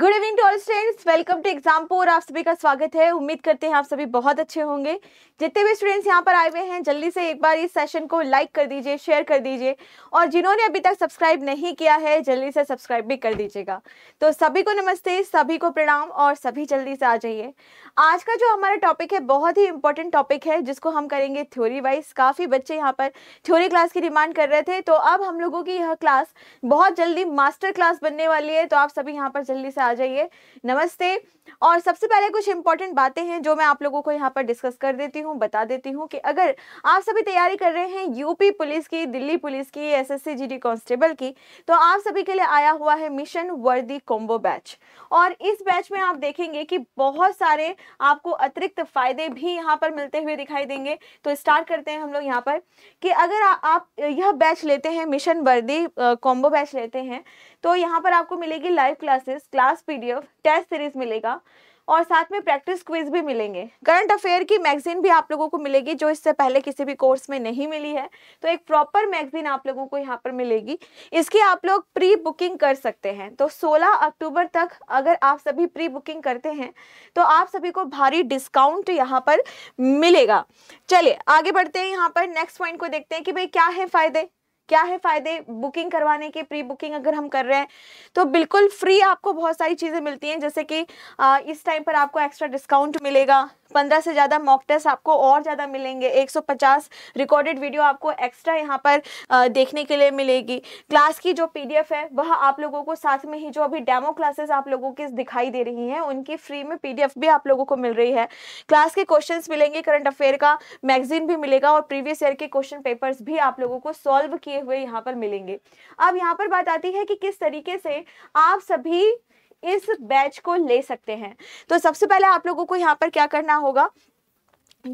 good evening to all students welcome to Exampur आप सभी का स्वागत है उम्मीद करते हैं आप सभी बहुत अच्छे होंगे जितने भी स्टूडेंट्स यहाँ पर आए हुए हैं जल्दी से एक बार इस सेशन को लाइक कर दीजिए शेयर कर दीजिए और जिन्होंने अभी तक सब्सक्राइब नहीं किया है जल्दी से सब्सक्राइब भी कर दीजिएगा तो सभी को नमस्ते सभी को प्रणाम और सभी जल्दी से आ जाइए आज का जो हमारा टॉपिक है बहुत ही इंपॉर्टेंट टॉपिक है जिसको हम करेंगे थ्योरी वाइज काफ़ी बच्चे यहाँ पर थ्योरी क्लास की डिमांड कर रहे थे तो अब हम लोगों की यह क्लास बहुत जल्दी मास्टर क्लास बनने वाली है तो आप सभी यहाँ पर जल्दी से आ जाइए नमस्ते और सबसे पहले कुछ इंपॉर्टेंट बातें हैं जो मैं आप लोगों को यहाँ पर डिस्कस कर देती हूँ बता देती हूँ कि अगर आप सभी तैयारी कर रहे हैं यूपी पुलिस की दिल्ली पुलिस की एस एस कांस्टेबल की तो आप सभी के लिए आया हुआ है मिशन वर्दी कॉम्बो बैच और इस बैच में आप देखेंगे कि बहुत सारे आपको अतिरिक्त फायदे भी यहाँ पर मिलते हुए दिखाई देंगे तो स्टार्ट करते हैं हम लोग यहाँ पर कि अगर आ, आप यह बैच लेते हैं मिशन वर्दी कॉम्बो बैच लेते हैं तो यहाँ पर आपको मिलेगी live classes class PDF test series मिलेगा और साथ में प्रैक्टिस क्विज भी मिलेंगे करंट अफेयर की मैगजीन भी आप लोगों को मिलेगी जो इससे पहले किसी भी कोर्स में नहीं मिली है तो एक प्रॉपर मैगजीन आप लोगों को यहाँ पर मिलेगी इसकी आप लोग प्री बुकिंग कर सकते हैं तो 16 अक्टूबर तक अगर आप सभी प्री बुकिंग करते हैं तो आप सभी को भारी डिस्काउंट यहाँ पर मिलेगा चलिए आगे बढ़ते हैं यहाँ पर नेक्स्ट पॉइंट को देखते हैं कि भाई क्या है फ़ायदे क्या है फ़ायदे बुकिंग करवाने के प्री बुकिंग अगर हम कर रहे हैं तो बिल्कुल फ्री आपको बहुत सारी चीज़ें मिलती हैं जैसे कि इस टाइम पर आपको एक्स्ट्रा डिस्काउंट मिलेगा पंद्रह से ज़्यादा मॉक टेस्ट आपको और ज़्यादा मिलेंगे एक सौ पचास रिकॉर्डेड वीडियो आपको एक्स्ट्रा यहाँ पर देखने के लिए मिलेगी क्लास की जो पीडीएफ है वह आप लोगों को साथ में ही जो अभी डेमो क्लासेस आप लोगों की दिखाई दे रही हैं उनकी फ्री में पीडीएफ भी आप लोगों को मिल रही है क्लास के क्वेश्चन मिलेंगे करंट अफेयर का मैगजीन भी मिलेगा और प्रीवियस ईयर के क्वेश्चन पेपर्स भी आप लोगों को सॉल्व किए हुए यहाँ पर मिलेंगे अब यहाँ पर बात आती है कि किस तरीके से आप सभी इस बैच को ले सकते हैं तो सबसे पहले आप लोगों को यहाँ पर क्या करना होगा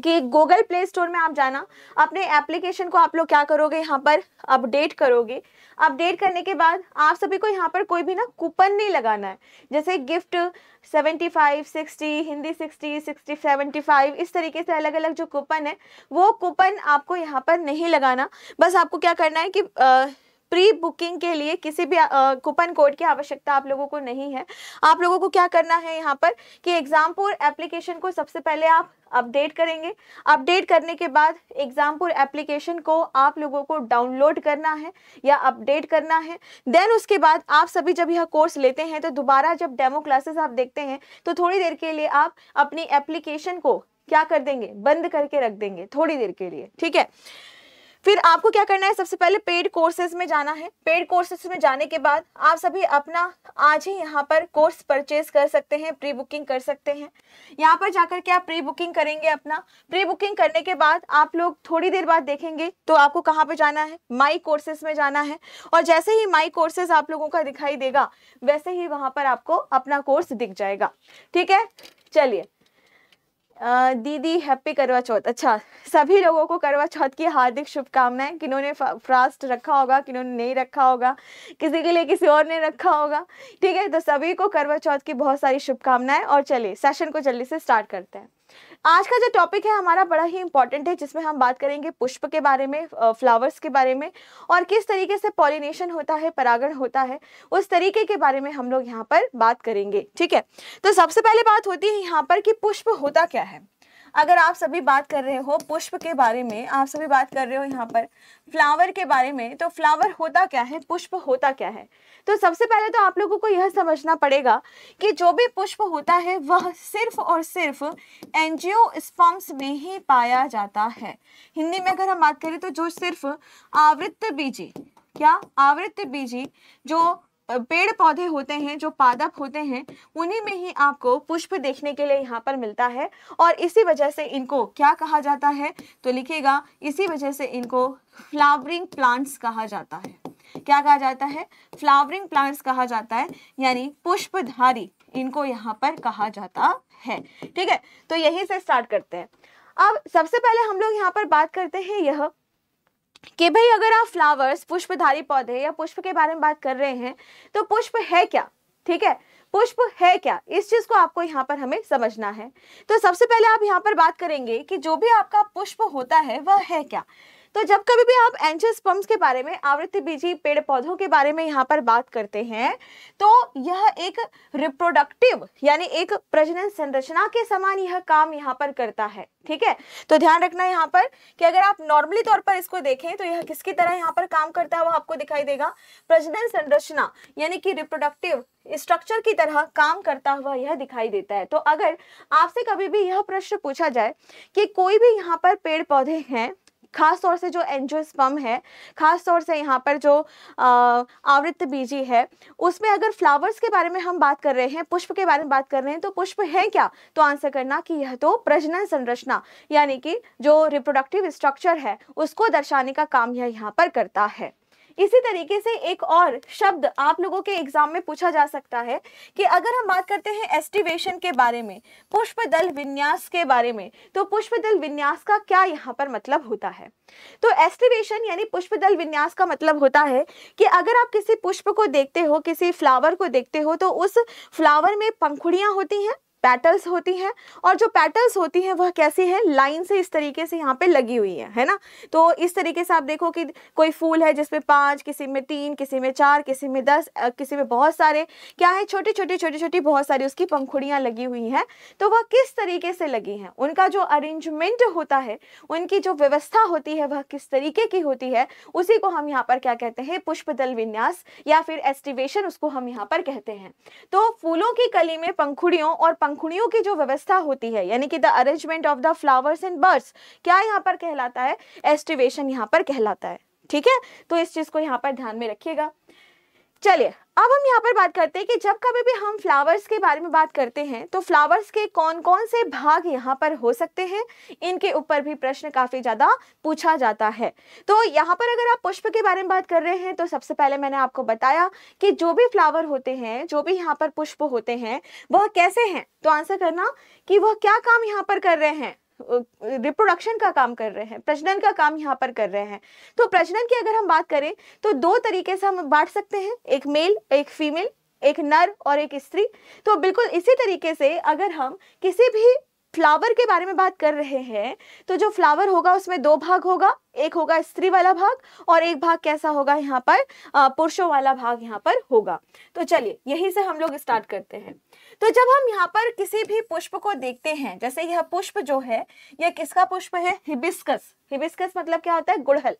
कि गूगल प्ले स्टोर में आप जाना अपने एप्लीकेशन को आप लोग क्या करोगे यहाँ पर अपडेट करोगे अपडेट करने के बाद आप सभी को यहाँ पर कोई भी ना कूपन नहीं लगाना है जैसे गिफ्ट 75, 60, हिंदी 60, 60, 75 इस तरीके से अलग अलग जो कूपन है वो कूपन आपको यहाँ पर नहीं लगाना बस आपको क्या करना है कि आ, प्री बुकिंग के लिए किसी भी कूपन कोड की आवश्यकता आप लोगों को नहीं है आप लोगों को क्या करना है यहाँ पर कि एग्जामपुर एप्लीकेशन को सबसे पहले आप अपडेट करेंगे अपडेट करने के बाद एग्जामपुर एप्लीकेशन को आप लोगों को डाउनलोड करना है या अपडेट करना है देन उसके बाद आप सभी जब यह कोर्स लेते हैं तो दोबारा जब डेमो क्लासेस आप देखते हैं तो थोड़ी देर के लिए आप अपनी एप्लीकेशन को क्या कर देंगे बंद करके रख देंगे थोड़ी देर के लिए ठीक है फिर आपको क्या करना है सबसे पहले पेड कोर्सेज में जाना है पेड कोर्सेज में जाने के बाद आप सभी अपना आज ही यहाँ पर कोर्स परचेज कर सकते हैं प्री बुकिंग कर सकते हैं यहाँ पर जाकर के आप प्री बुकिंग करेंगे अपना प्री बुकिंग करने के बाद आप लोग थोड़ी देर बाद देखेंगे तो आपको कहाँ पे जाना है माई कोर्सेज में जाना है और जैसे ही माई कोर्सेज आप लोगों का दिखाई देगा वैसे ही वहाँ पर आपको अपना कोर्स दिख जाएगा ठीक है चलिए दीदी हैप्पी करवा चौथ अच्छा सभी लोगों को करवा चौथ की हार्दिक शुभकामनाएं किन्होंने फास्ट रखा होगा किन्होंने नहीं रखा होगा किसी के लिए किसी और ने रखा होगा ठीक है तो सभी को करवा चौथ की बहुत सारी शुभकामनाएं और चलिए सेशन को जल्दी से स्टार्ट करते हैं आज का जो टॉपिक है हमारा बड़ा ही इंपॉर्टेंट है जिसमें हम बात करेंगे पुष्प के बारे में फ्लावर्स के बारे में और किस तरीके से पॉलिनेशन होता है परागण होता है उस तरीके के बारे में हम लोग यहाँ पर बात करेंगे ठीक है तो सबसे पहले बात होती है यहाँ पर कि पुष्प होता क्या है अगर आप सभी बात कर रहे हो पुष्प के बारे में आप सभी बात कर रहे हो यहाँ पर फ्लावर के बारे में तो फ्लावर होता क्या है पुष्प होता क्या है तो सबसे पहले तो आप लोगों को यह समझना पड़ेगा कि जो भी पुष्प होता है वह सिर्फ और सिर्फ एनजीओ स्पम्स में ही पाया जाता है हिंदी में अगर हम बात करें तो जो सिर्फ आवृत्त बीजी क्या आवृत्त बीजी जो पेड़ पौधे होते हैं जो पादप होते हैं उन्हीं में ही आपको पुष्प देखने के लिए यहाँ पर मिलता है और इसी वजह से इनको क्या कहा जाता है तो लिखेगा इसी वजह से इनको फ्लावरिंग प्लांट्स कहा जाता है क्या कहा जाता है फ्लावरिंग प्लांट्स कहा जाता है यानी पुष्पधारी इनको यहाँ पर कहा जाता है ठीक है तो यहीं से स्टार्ट करते हैं अब सबसे पहले हम लोग यहाँ पर बात करते हैं यह कि भाई अगर आप फ्लावर्स पुष्पधारी पौधे या पुष्प के बारे में बात कर रहे हैं तो पुष्प है क्या ठीक है पुष्प है क्या इस चीज को आपको यहाँ पर हमें समझना है तो सबसे पहले आप यहाँ पर बात करेंगे कि जो भी आपका पुष्प होता है वह है क्या तो जब कभी भी आप एंचस पम्प के बारे में आवृत्ति बीजी पेड़ पौधों के बारे में यहाँ पर बात करते हैं तो यह एक रिप्रोडक्टिव यानी एक प्रजनन संरचना के समान यह काम यहाँ पर करता है ठीक है तो ध्यान रखना यहाँ पर कि अगर आप नॉर्मली तौर पर इसको देखें तो यह किसकी तरह यहाँ पर काम करता है वो आपको दिखाई देगा प्रजनन संरचना यानी कि रिप्रोडक्टिव स्ट्रक्चर की तरह काम करता हुआ यह दिखाई देता है तो अगर आपसे कभी भी यह प्रश्न पूछा जाए कि कोई भी यहाँ पर पेड़ पौधे हैं खास तौर से जो एंजियोस्पर्म है खास तौर से यहाँ पर जो आवृत्त बीजी है उसमें अगर फ्लावर्स के बारे में हम बात कर रहे हैं पुष्प के बारे में बात कर रहे हैं तो पुष्प है क्या तो आंसर करना कि यह तो प्रजनन संरचना यानी कि जो रिप्रोडक्टिव स्ट्रक्चर है उसको दर्शाने का काम यह यहाँ पर करता है इसी तरीके से एक और शब्द आप लोगों के एग्जाम में पूछा जा सकता है कि अगर हम बात करते हैं एस्टिवेशन के बारे में पुष्प दल विन्यास के बारे में तो पुष्प दल विन्यास का क्या यहाँ पर मतलब होता है तो एस्टिवेशन यानी पुष्प दल विन्यास का मतलब होता है कि अगर आप किसी पुष्प को देखते हो किसी फ्लावर को देखते हो तो उस फ्लावर में पंखुड़ियाँ होती हैं पैटल्स होती हैं और जो पैटल्स होती हैं वह कैसी है लाइन से इस तरीके से यहाँ पे लगी हुई है है ना तो इस तरीके से आप देखो कि कोई फूल है जिसमें पाँच किसी में तीन किसी में चार किसी में दस किसी में बहुत सारे क्या है छोटी छोटी छोटी छोटी बहुत सारी उसकी पंखुड़ियाँ लगी हुई हैं तो वह किस तरीके से लगी हैं उनका जो अरेंजमेंट होता है उनकी जो व्यवस्था होती है वह किस तरीके की होती है उसी को हम यहाँ पर क्या कहते हैं पुष्प दल विन्यास या फिर एस्टिवेशन उसको हम यहाँ पर कहते हैं तो फूलों की कली में पंखुड़ियों और पंख पंखुड़ियों की जो व्यवस्था होती है यानी कि the arrangement of the flowers and birds क्या यहाँ पर कहलाता है एस्टिवेशन यहाँ पर कहलाता है ठीक है तो इस चीज़ को यहाँ पर ध्यान में रखिएगा चलिए अब हम यहाँ पर बात करते हैं कि जब कभी भी हम फ्लावर्स के बारे में बात करते हैं तो फ्लावर्स के कौन कौन से भाग यहाँ पर हो सकते हैं इनके ऊपर भी प्रश्न काफ़ी ज़्यादा पूछा जाता है तो यहाँ पर अगर आप पुष्प के बारे में बात कर रहे हैं तो सबसे पहले मैंने आपको बताया कि जो भी फ्लावर होते हैं जो भी यहाँ पर पुष्प होते हैं वह कैसे हैं तो आंसर करना कि वह क्या काम यहाँ पर कर रहे हैं रिप्रोडक्शन का काम कर रहे हैं प्रजनन का काम यहाँ पर कर रहे हैं तो प्रजनन की अगर हम बात करें तो दो तरीके से हम बांट सकते हैं एक मेल एक फीमेल एक नर और एक स्त्री तो बिल्कुल इसी तरीके से अगर हम किसी भी फ्लावर के बारे में बात कर रहे हैं तो जो फ्लावर होगा उसमें दो भाग होगा एक होगा स्त्री वाला भाग और एक भाग कैसा होगा यहाँ पर पुरुषों वाला भाग यहाँ पर होगा तो चलिए यही से हम लोग स्टार्ट करते हैं तो जब हम यहाँ पर किसी भी पुष्प को देखते हैं जैसे यह पुष्प जो है यह किसका पुष्प है हिबिस्कस हिबिस्कस मतलब क्या होता है गुड़हल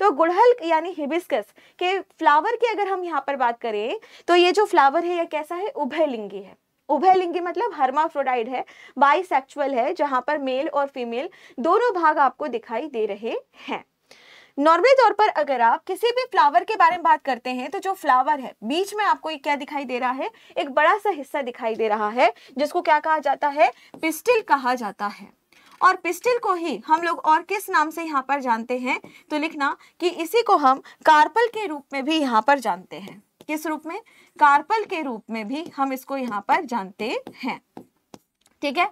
तो गुड़हल यानी हिबिस्कस के फ्लावर की अगर हम यहाँ पर बात करें तो ये जो फ्लावर है यह कैसा है उभय है उभयलिंगी मतलब हर्माफ्रोडाइड है बाइसेक्सुअल है जहां पर मेल और फीमेल दोनों भाग आपको दिखाई दे रहे हैं नॉर्मली तौर पर अगर आप किसी भी फ्लावर के बारे में बात करते हैं तो जो फ्लावर है बीच में आपको ये क्या दिखाई दे रहा है एक बड़ा सा हिस्सा दिखाई दे रहा है जिसको क्या कहा जाता है पिस्टिल कहा जाता है और पिस्टिल को ही हम लोग और किस नाम से यहाँ पर जानते हैं तो लिखना कि इसी को हम कार्पल के रूप में भी यहाँ पर जानते हैं किस रूप में कार्पल के रूप में भी हम इसको यहाँ पर जानते हैं ठीक है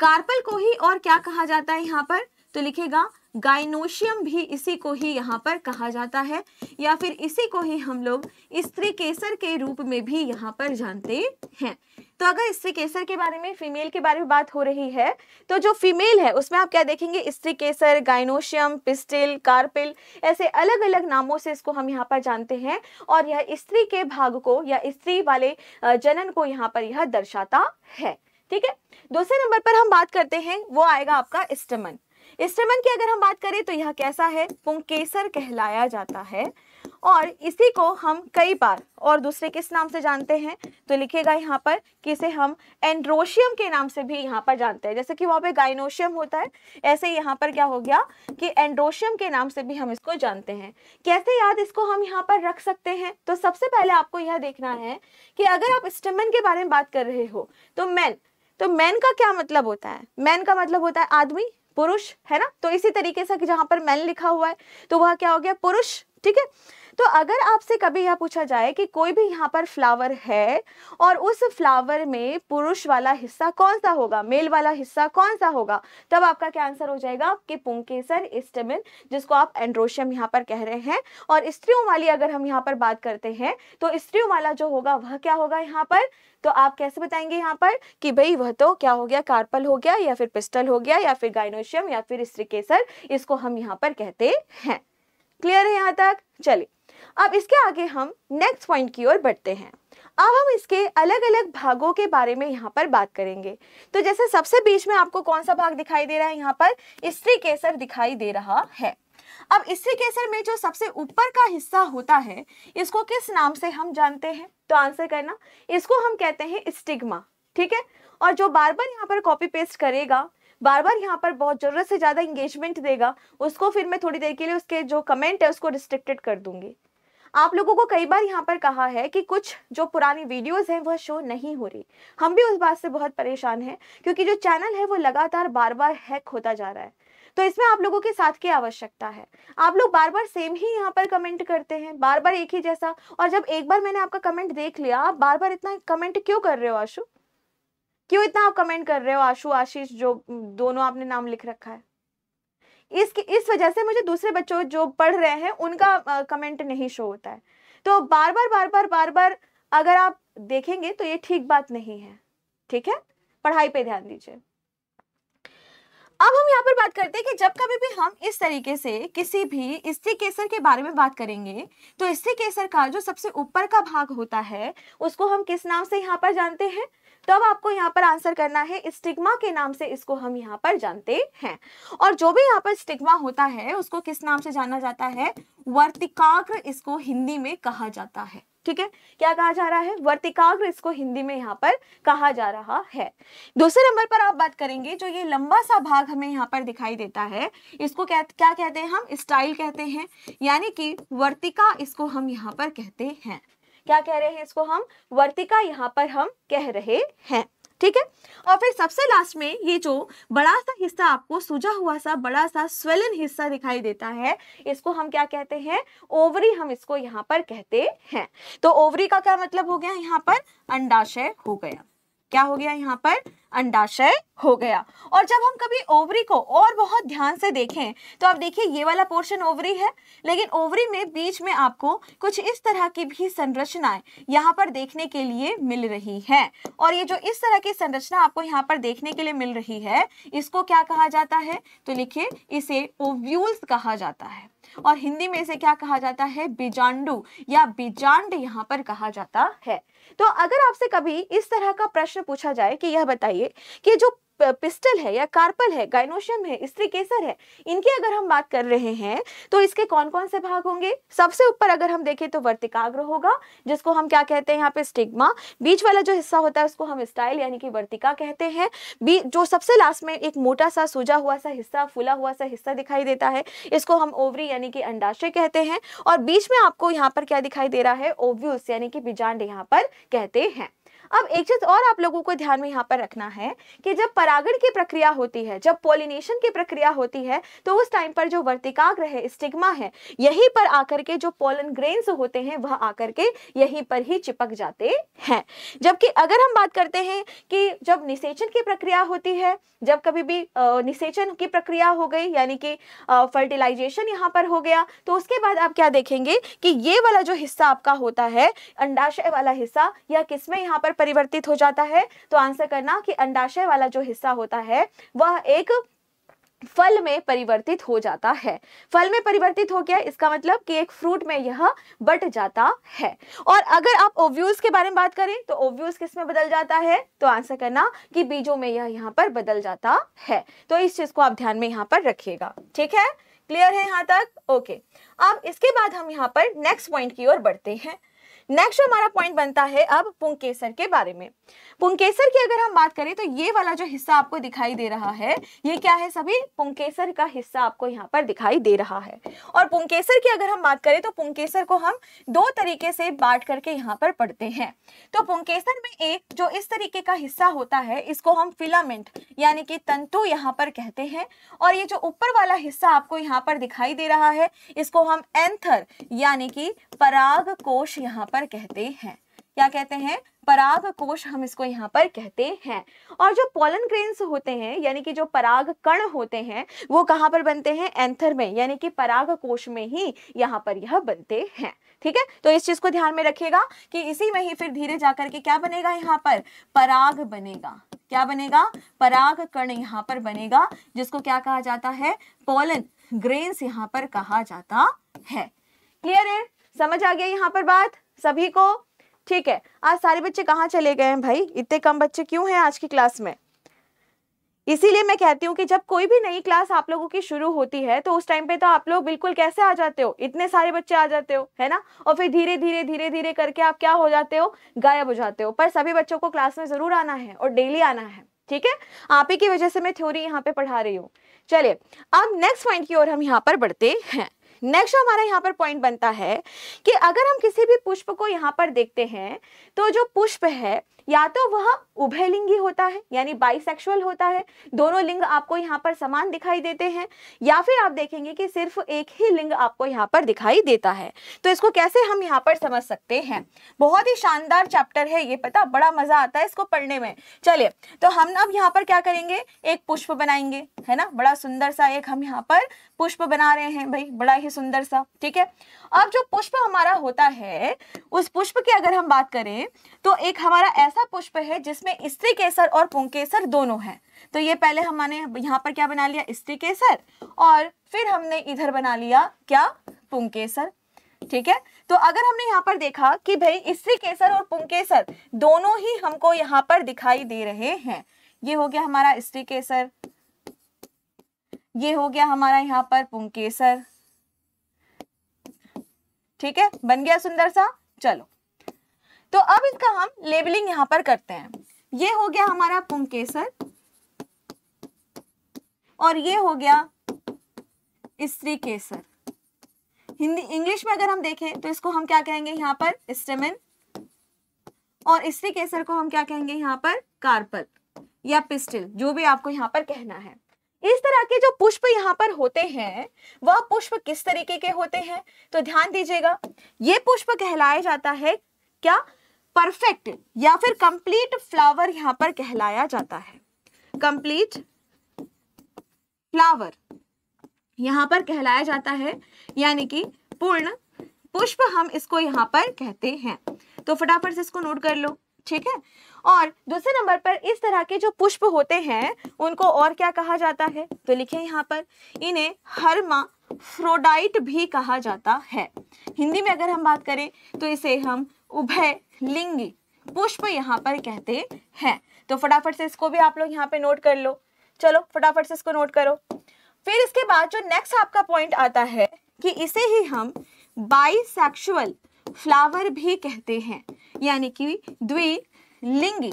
कार्पल को ही और क्या कहा जाता है यहाँ पर तो लिखेगा गाइनोशियम भी इसी को ही यहाँ पर कहा जाता है या फिर इसी को ही हम लोग स्त्री केसर के रूप में भी यहाँ पर जानते हैं तो अगर स्त्री केसर के बारे में फीमेल के बारे में बात हो रही है तो जो फीमेल है उसमें आप क्या देखेंगे स्त्री केसर गाइनोशियम पिस्टिल कार्पिल ऐसे अलग अलग नामों से इसको हम यहाँ पर जानते हैं और यह स्त्री के भाग को या स्त्री वाले जनन को यहाँ पर यह दर्शाता है ठीक है दूसरे नंबर पर हम बात करते हैं वो आएगा आपका स्टमन स्टमन की अगर हम बात करें तो यह कैसा है पुंकेसर कहलाया जाता है और इसी को हम कई बार और दूसरे किस नाम से जानते हैं तो लिखेगा यहाँ पर कि इसे हम एंड्रोशियम के नाम से भी यहाँ पर जानते हैं जैसे कि वहाँ पे गाइनोशियम होता है ऐसे यहाँ पर क्या हो गया कि एंड्रोशियम के नाम से भी हम इसको जानते हैं कैसे याद इसको हम यहाँ पर रख सकते हैं तो सबसे पहले आपको यह देखना है कि अगर आप स्टेमन के बारे में बात कर रहे हो तो मैन तो मैन का क्या मतलब होता है मैन का मतलब होता है आदमी पुरुष है ना तो इसी तरीके से जहां पर मैन लिखा हुआ है तो वह क्या हो गया पुरुष ठीक है तो अगर आपसे कभी यह पूछा जाए कि कोई भी यहाँ पर फ्लावर है और उस फ्लावर में पुरुष वाला हिस्सा कौन सा होगा मेल वाला हिस्सा कौन सा होगा तब आपका क्या आंसर हो जाएगा कि पुंकेसर स्टेमिन जिसको आप एंड्रोशियम यहाँ पर कह रहे हैं और स्त्रियों वाली अगर हम यहाँ पर बात करते हैं तो स्त्रियों वाला जो होगा वह क्या होगा यहाँ पर तो आप कैसे बताएंगे यहाँ पर कि भाई वह तो क्या हो गया कार्पल हो गया या फिर पिस्टल हो गया या फिर गाइनोशियम या फिर केसर इसको हम यहाँ पर कहते हैं क्लियर है यहाँ तक चलिए अब इसके आगे हम नेक्स्ट पॉइंट की ओर बढ़ते हैं अब हम इसके अलग अलग भागों के बारे में यहाँ पर बात करेंगे तो जैसे सबसे बीच में आपको कौन सा भाग दिखाई दे रहा है यहाँ पर स्त्री केसर दिखाई दे रहा है अब इसी केसर में जो सबसे ऊपर का हिस्सा होता है इसको किस नाम से हम जानते हैं तो आंसर करना इसको हम कहते हैं स्टिग्मा ठीक है और जो बार बार यहाँ पर कॉपी पेस्ट करेगा बार बार यहाँ पर बहुत ज़रूरत से ज़्यादा इंगेजमेंट देगा उसको फिर मैं थोड़ी देर के लिए उसके जो कमेंट है उसको रिस्ट्रिक्टेड कर दूंगी आप लोगों को कई बार यहाँ पर कहा है कि कुछ जो पुरानी वीडियोस हैं वह शो नहीं हो रही हम भी उस बात से बहुत परेशान हैं क्योंकि जो चैनल है वो लगातार बार बार हैक होता जा रहा है तो इसमें आप लोगों के साथ की आवश्यकता है आप लोग बार बार सेम ही यहाँ पर कमेंट करते हैं बार बार एक ही जैसा और जब एक बार मैंने आपका कमेंट देख लिया आप बार बार इतना कमेंट क्यों कर रहे हो आशु क्यों इतना आप कमेंट कर रहे हो आशु आशीष जो दोनों आपने नाम लिख रखा है इस इस वजह से मुझे दूसरे बच्चों जो पढ़ रहे हैं उनका आ, कमेंट नहीं शो होता है तो बार बार बार बार बार बार अगर आप देखेंगे तो ये ठीक बात नहीं है ठीक है पढ़ाई पे ध्यान दीजिए अब हम यहाँ पर बात करते हैं कि जब कभी भी हम इस तरीके से किसी भी स्त्री केसर के बारे में बात करेंगे तो स्त्री केसर का जो सबसे ऊपर का भाग होता है उसको हम किस नाम से यहाँ पर जानते हैं तब तो आपको यहाँ पर आंसर करना है स्टिग्मा के नाम से इसको हम यहाँ पर जानते हैं और जो भी यहाँ पर स्टिग्मा होता है उसको किस नाम से जाना जाता है वर्तिकाग्र इसको हिंदी में कहा जाता है ठीक है क्या कहा जा रहा है वर्तिकाग्र इसको हिंदी में यहाँ पर कहा जा रहा है दूसरे नंबर पर आप बात करेंगे जो ये लंबा सा भाग हमें यहाँ पर दिखाई देता है इसको क्या क्या कहते हैं हम स्टाइल कहते हैं यानी कि वर्तिका इसको हम यहाँ पर कहते हैं क्या कह रहे हैं इसको हम वर्तिका यहाँ पर हम कह रहे हैं ठीक है और फिर सबसे लास्ट में ये जो बड़ा सा हिस्सा आपको सूजा हुआ सा बड़ा सा स्वेलन हिस्सा दिखाई देता है इसको हम क्या कहते हैं ओवरी हम इसको यहाँ पर कहते हैं तो ओवरी का क्या मतलब हो गया यहाँ पर अंडाशय हो गया क्या हो गया यहाँ पर अंडाशय हो गया और जब हम कभी ओवरी को और बहुत ध्यान से देखें तो आप देखिए ये वाला पोर्शन ओवरी है लेकिन ओवरी में बीच में आपको कुछ इस तरह की भी संरचनाएं यहाँ पर देखने के लिए मिल रही है और ये जो इस तरह की संरचना आपको यहाँ पर देखने के लिए मिल रही है इसको क्या कहा जाता है तो लिखिए इसे ओव्यूल्स कहा जाता है और हिंदी में इसे क्या कहा जाता है बीजांडू या बीजांड यहाँ पर कहा जाता है तो अगर आपसे कभी इस तरह का प्रश्न पूछा जाए कि यह बताइए चाहिए कि जो पिस्टल है या कार्पल है गाइनोशियम है स्त्री केसर है इनकी अगर हम बात कर रहे हैं तो इसके कौन कौन से भाग होंगे सबसे ऊपर अगर हम देखें तो वर्तिकाग्र होगा जिसको हम क्या कहते हैं यहाँ पे स्टिग्मा बीच वाला जो हिस्सा होता है उसको हम स्टाइल यानी कि वर्तिका कहते हैं जो सबसे लास्ट में एक मोटा सा सूजा हुआ सा हिस्सा फूला हुआ सा हिस्सा दिखाई देता है इसको हम ओवरी यानी कि अंडाशय कहते हैं और बीच में आपको यहाँ पर क्या दिखाई दे रहा है ओव्यूस यानी कि बिजांड यहाँ पर कहते हैं अब एक चीज़ और आप लोगों को ध्यान में यहाँ पर रखना है कि जब परागण की प्रक्रिया होती है जब पोलिनेशन की प्रक्रिया होती है तो उस टाइम पर जो वर्तिकाग्र है स्टिग्मा है यहीं पर आकर के जो पोलन ग्रेन्स होते हैं वह आकर के यहीं पर ही चिपक जाते हैं जबकि अगर हम बात करते हैं कि जब निषेचन की प्रक्रिया होती है जब कभी भी निषेचन की प्रक्रिया हो गई यानी कि फर्टिलाइजेशन यहाँ पर हो गया तो उसके बाद आप क्या देखेंगे कि ये वाला जो हिस्सा आपका होता है अंडाशय वाला हिस्सा या किसमें यहाँ पर परिवर्तित हो जाता है तो आंसर करना कि अंडाशय वाला जो हिस्सा होता है वह एक फल में परिवर्तित हो जाता है फल में परिवर्तित हो गया इसका मतलब कि एक फ्रूट में यह बट जाता है और अगर आप ओव्यूज के बारे में बात करें तो ओव्यूज किस में बदल जाता है तो आंसर करना कि बीजों में यह यहाँ पर बदल जाता है तो इस चीज को आप ध्यान में यहाँ पर रखिएगा ठीक है क्लियर है यहाँ तक ओके अब इसके बाद हम यहाँ पर नेक्स्ट पॉइंट की ओर बढ़ते हैं नेक्स्ट हमारा पॉइंट बनता है अब पुंकेसर के बारे में पुंकेसर की अगर हम बात करें तो ये वाला जो हिस्सा आपको दिखाई दे रहा है ये क्या है सभी पुंकेसर का हिस्सा आपको यहाँ पर दिखाई दे रहा है और पुंकेसर की अगर हम बात करें तो पुंकेसर को हम दो तरीके से बांट करके यहाँ पर पढ़ते हैं तो पुंकेसर में एक जो इस तरीके का हिस्सा होता है इसको हम फिलामेंट यानी कि तंतु यहाँ पर कहते हैं और ये जो ऊपर वाला हिस्सा आपको यहाँ पर दिखाई दे रहा है इसको हम एंथर यानी कि पराग कोश यहाँ पर कहते हैं क्या कहते हैं पराग कोश हम इसको यहाँ पर कहते हैं और जो पोलन ग्रेन्स होते हैं यानी कि जो पराग कण होते हैं वो कहाँ पर बनते हैं एंथर में यानी कि पराग कोश में ही यहाँ पर यह बनते हैं ठीक है तो इस चीज को ध्यान में रखिएगा कि इसी में ही फिर धीरे जाकर के क्या बनेगा यहाँ पर पराग बनेगा क्या बनेगा पराग कण यहाँ पर बनेगा जिसको क्या कहा जाता है पोलन ग्रेन्स यहाँ पर कहा जाता है क्लियर है समझ आ गया यहाँ पर बात सभी को ठीक है आज सारे बच्चे कहाँ चले गए हैं भाई इतने कम बच्चे क्यों हैं आज की क्लास में इसीलिए मैं कहती हूँ कि जब कोई भी नई क्लास आप लोगों की शुरू होती है तो उस टाइम पे तो आप लोग बिल्कुल कैसे आ जाते हो इतने सारे बच्चे आ जाते हो है ना और फिर धीरे धीरे धीरे धीरे करके आप क्या हो जाते हो गायब हो जाते हो पर सभी बच्चों को क्लास में ज़रूर आना है और डेली आना है ठीक है आप ही की वजह से मैं थ्योरी यहाँ पे पढ़ा रही हूँ चलिए अब नेक्स्ट पॉइंट की ओर हम यहाँ पर बढ़ते हैं नेक्स्ट हमारा यहाँ पर पॉइंट बनता है कि अगर हम किसी भी पुष्प को यहाँ पर देखते हैं तो जो पुष्प है या तो वह उभयलिंगी होता है यानी बाइसेक्सुअल होता है दोनों लिंग आपको यहाँ पर समान दिखाई देते हैं या फिर आप देखेंगे कि सिर्फ एक ही लिंग आपको यहाँ पर दिखाई देता है तो इसको कैसे हम यहाँ पर समझ सकते हैं बहुत ही शानदार चैप्टर है ये पता बड़ा मजा आता है इसको पढ़ने में चलिए तो हम अब यहाँ पर क्या करेंगे एक पुष्प बनाएंगे है ना बड़ा सुंदर सा एक हम यहाँ पर पुष्प बना रहे हैं भाई बड़ा ही सुंदर सा ठीक है अब जो पुष्प हमारा होता है उस पुष्प की अगर हम बात करें तो एक हमारा ऐसा पुष्प है जिसमें स्त्री केसर और पुंकेसर दोनों हैं तो ये पहले हमने यहाँ पर क्या बना लिया स्त्री केसर और फिर हमने इधर बना लिया क्या पुंकेसर ठीक है तो अगर हमने यहाँ पर देखा कि भाई स्त्री केसर और पुंकेसर दोनों ही हमको यहाँ पर दिखाई दे रहे हैं ये हो गया हमारा स्त्री केसर ये हो गया हमारा यहाँ पर पुंकेसर ठीक है बन गया सुंदर सा चलो तो अब इसका हम लेबलिंग यहाँ पर करते हैं ये हो गया हमारा पुंकेसर और ये हो गया स्त्री केसर हिंदी इंग्लिश में अगर हम देखें तो इसको हम क्या कहेंगे यहाँ पर स्टेमिन और स्त्री केसर को हम क्या कहेंगे यहाँ पर कार्पल या पिस्टिल जो भी आपको यहाँ पर कहना है इस तरह के जो पुष्प यहाँ पर होते हैं वह पुष्प किस तरीके के होते हैं तो ध्यान दीजिएगा ये पुष्प कहलाया जाता है क्या परफेक्ट या फिर कंप्लीट फ्लावर यहाँ पर कहलाया जाता है कंप्लीट फ्लावर यहाँ पर कहलाया जाता है यानी कि पूर्ण पुष्प हम इसको यहाँ पर कहते हैं तो फटाफट से इसको नोट कर लो ठीक है और दूसरे नंबर पर इस तरह के जो पुष्प होते हैं उनको और क्या कहा जाता है तो लिखे यहाँ पर इन्हें हर्मा फ्रोडाइट भी कहा जाता है हिंदी में अगर हम बात करें तो इसे हम उभय लिंगी पुष्प यहाँ पर कहते हैं तो फटाफट से इसको भी आप लोग यहाँ पे नोट कर लो चलो फटाफट से इसको नोट करो फिर इसके बाद जो नेक्स्ट आपका पॉइंट आता है कि इसे ही हम बाइसेक्सुअल फ्लावर भी कहते हैं यानी कि द्विलिंगी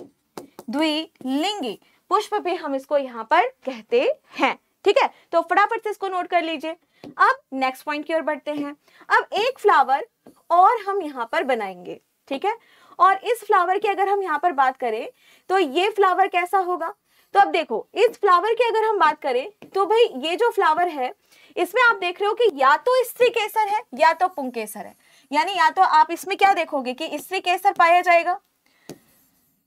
द्विलिंगी पुष्प भी हम इसको यहाँ पर कहते हैं ठीक है तो फटाफट से इसको नोट कर लीजिए अब नेक्स्ट पॉइंट की ओर बढ़ते हैं अब एक फ्लावर और हम यहाँ पर बनाएंगे ठीक है और इस फ्लावर की अगर हम यहाँ पर बात करें तो ये फ्लावर कैसा होगा तो अब देखो इस फ्लावर की अगर हम बात करें तो भाई ये जो फ्लावर है इसमें आप देख रहे हो कि या तो स्त्री केसर है या तो केसर है यानी या तो आप इसमें क्या देखोगे कि इससे केसर पाया जाएगा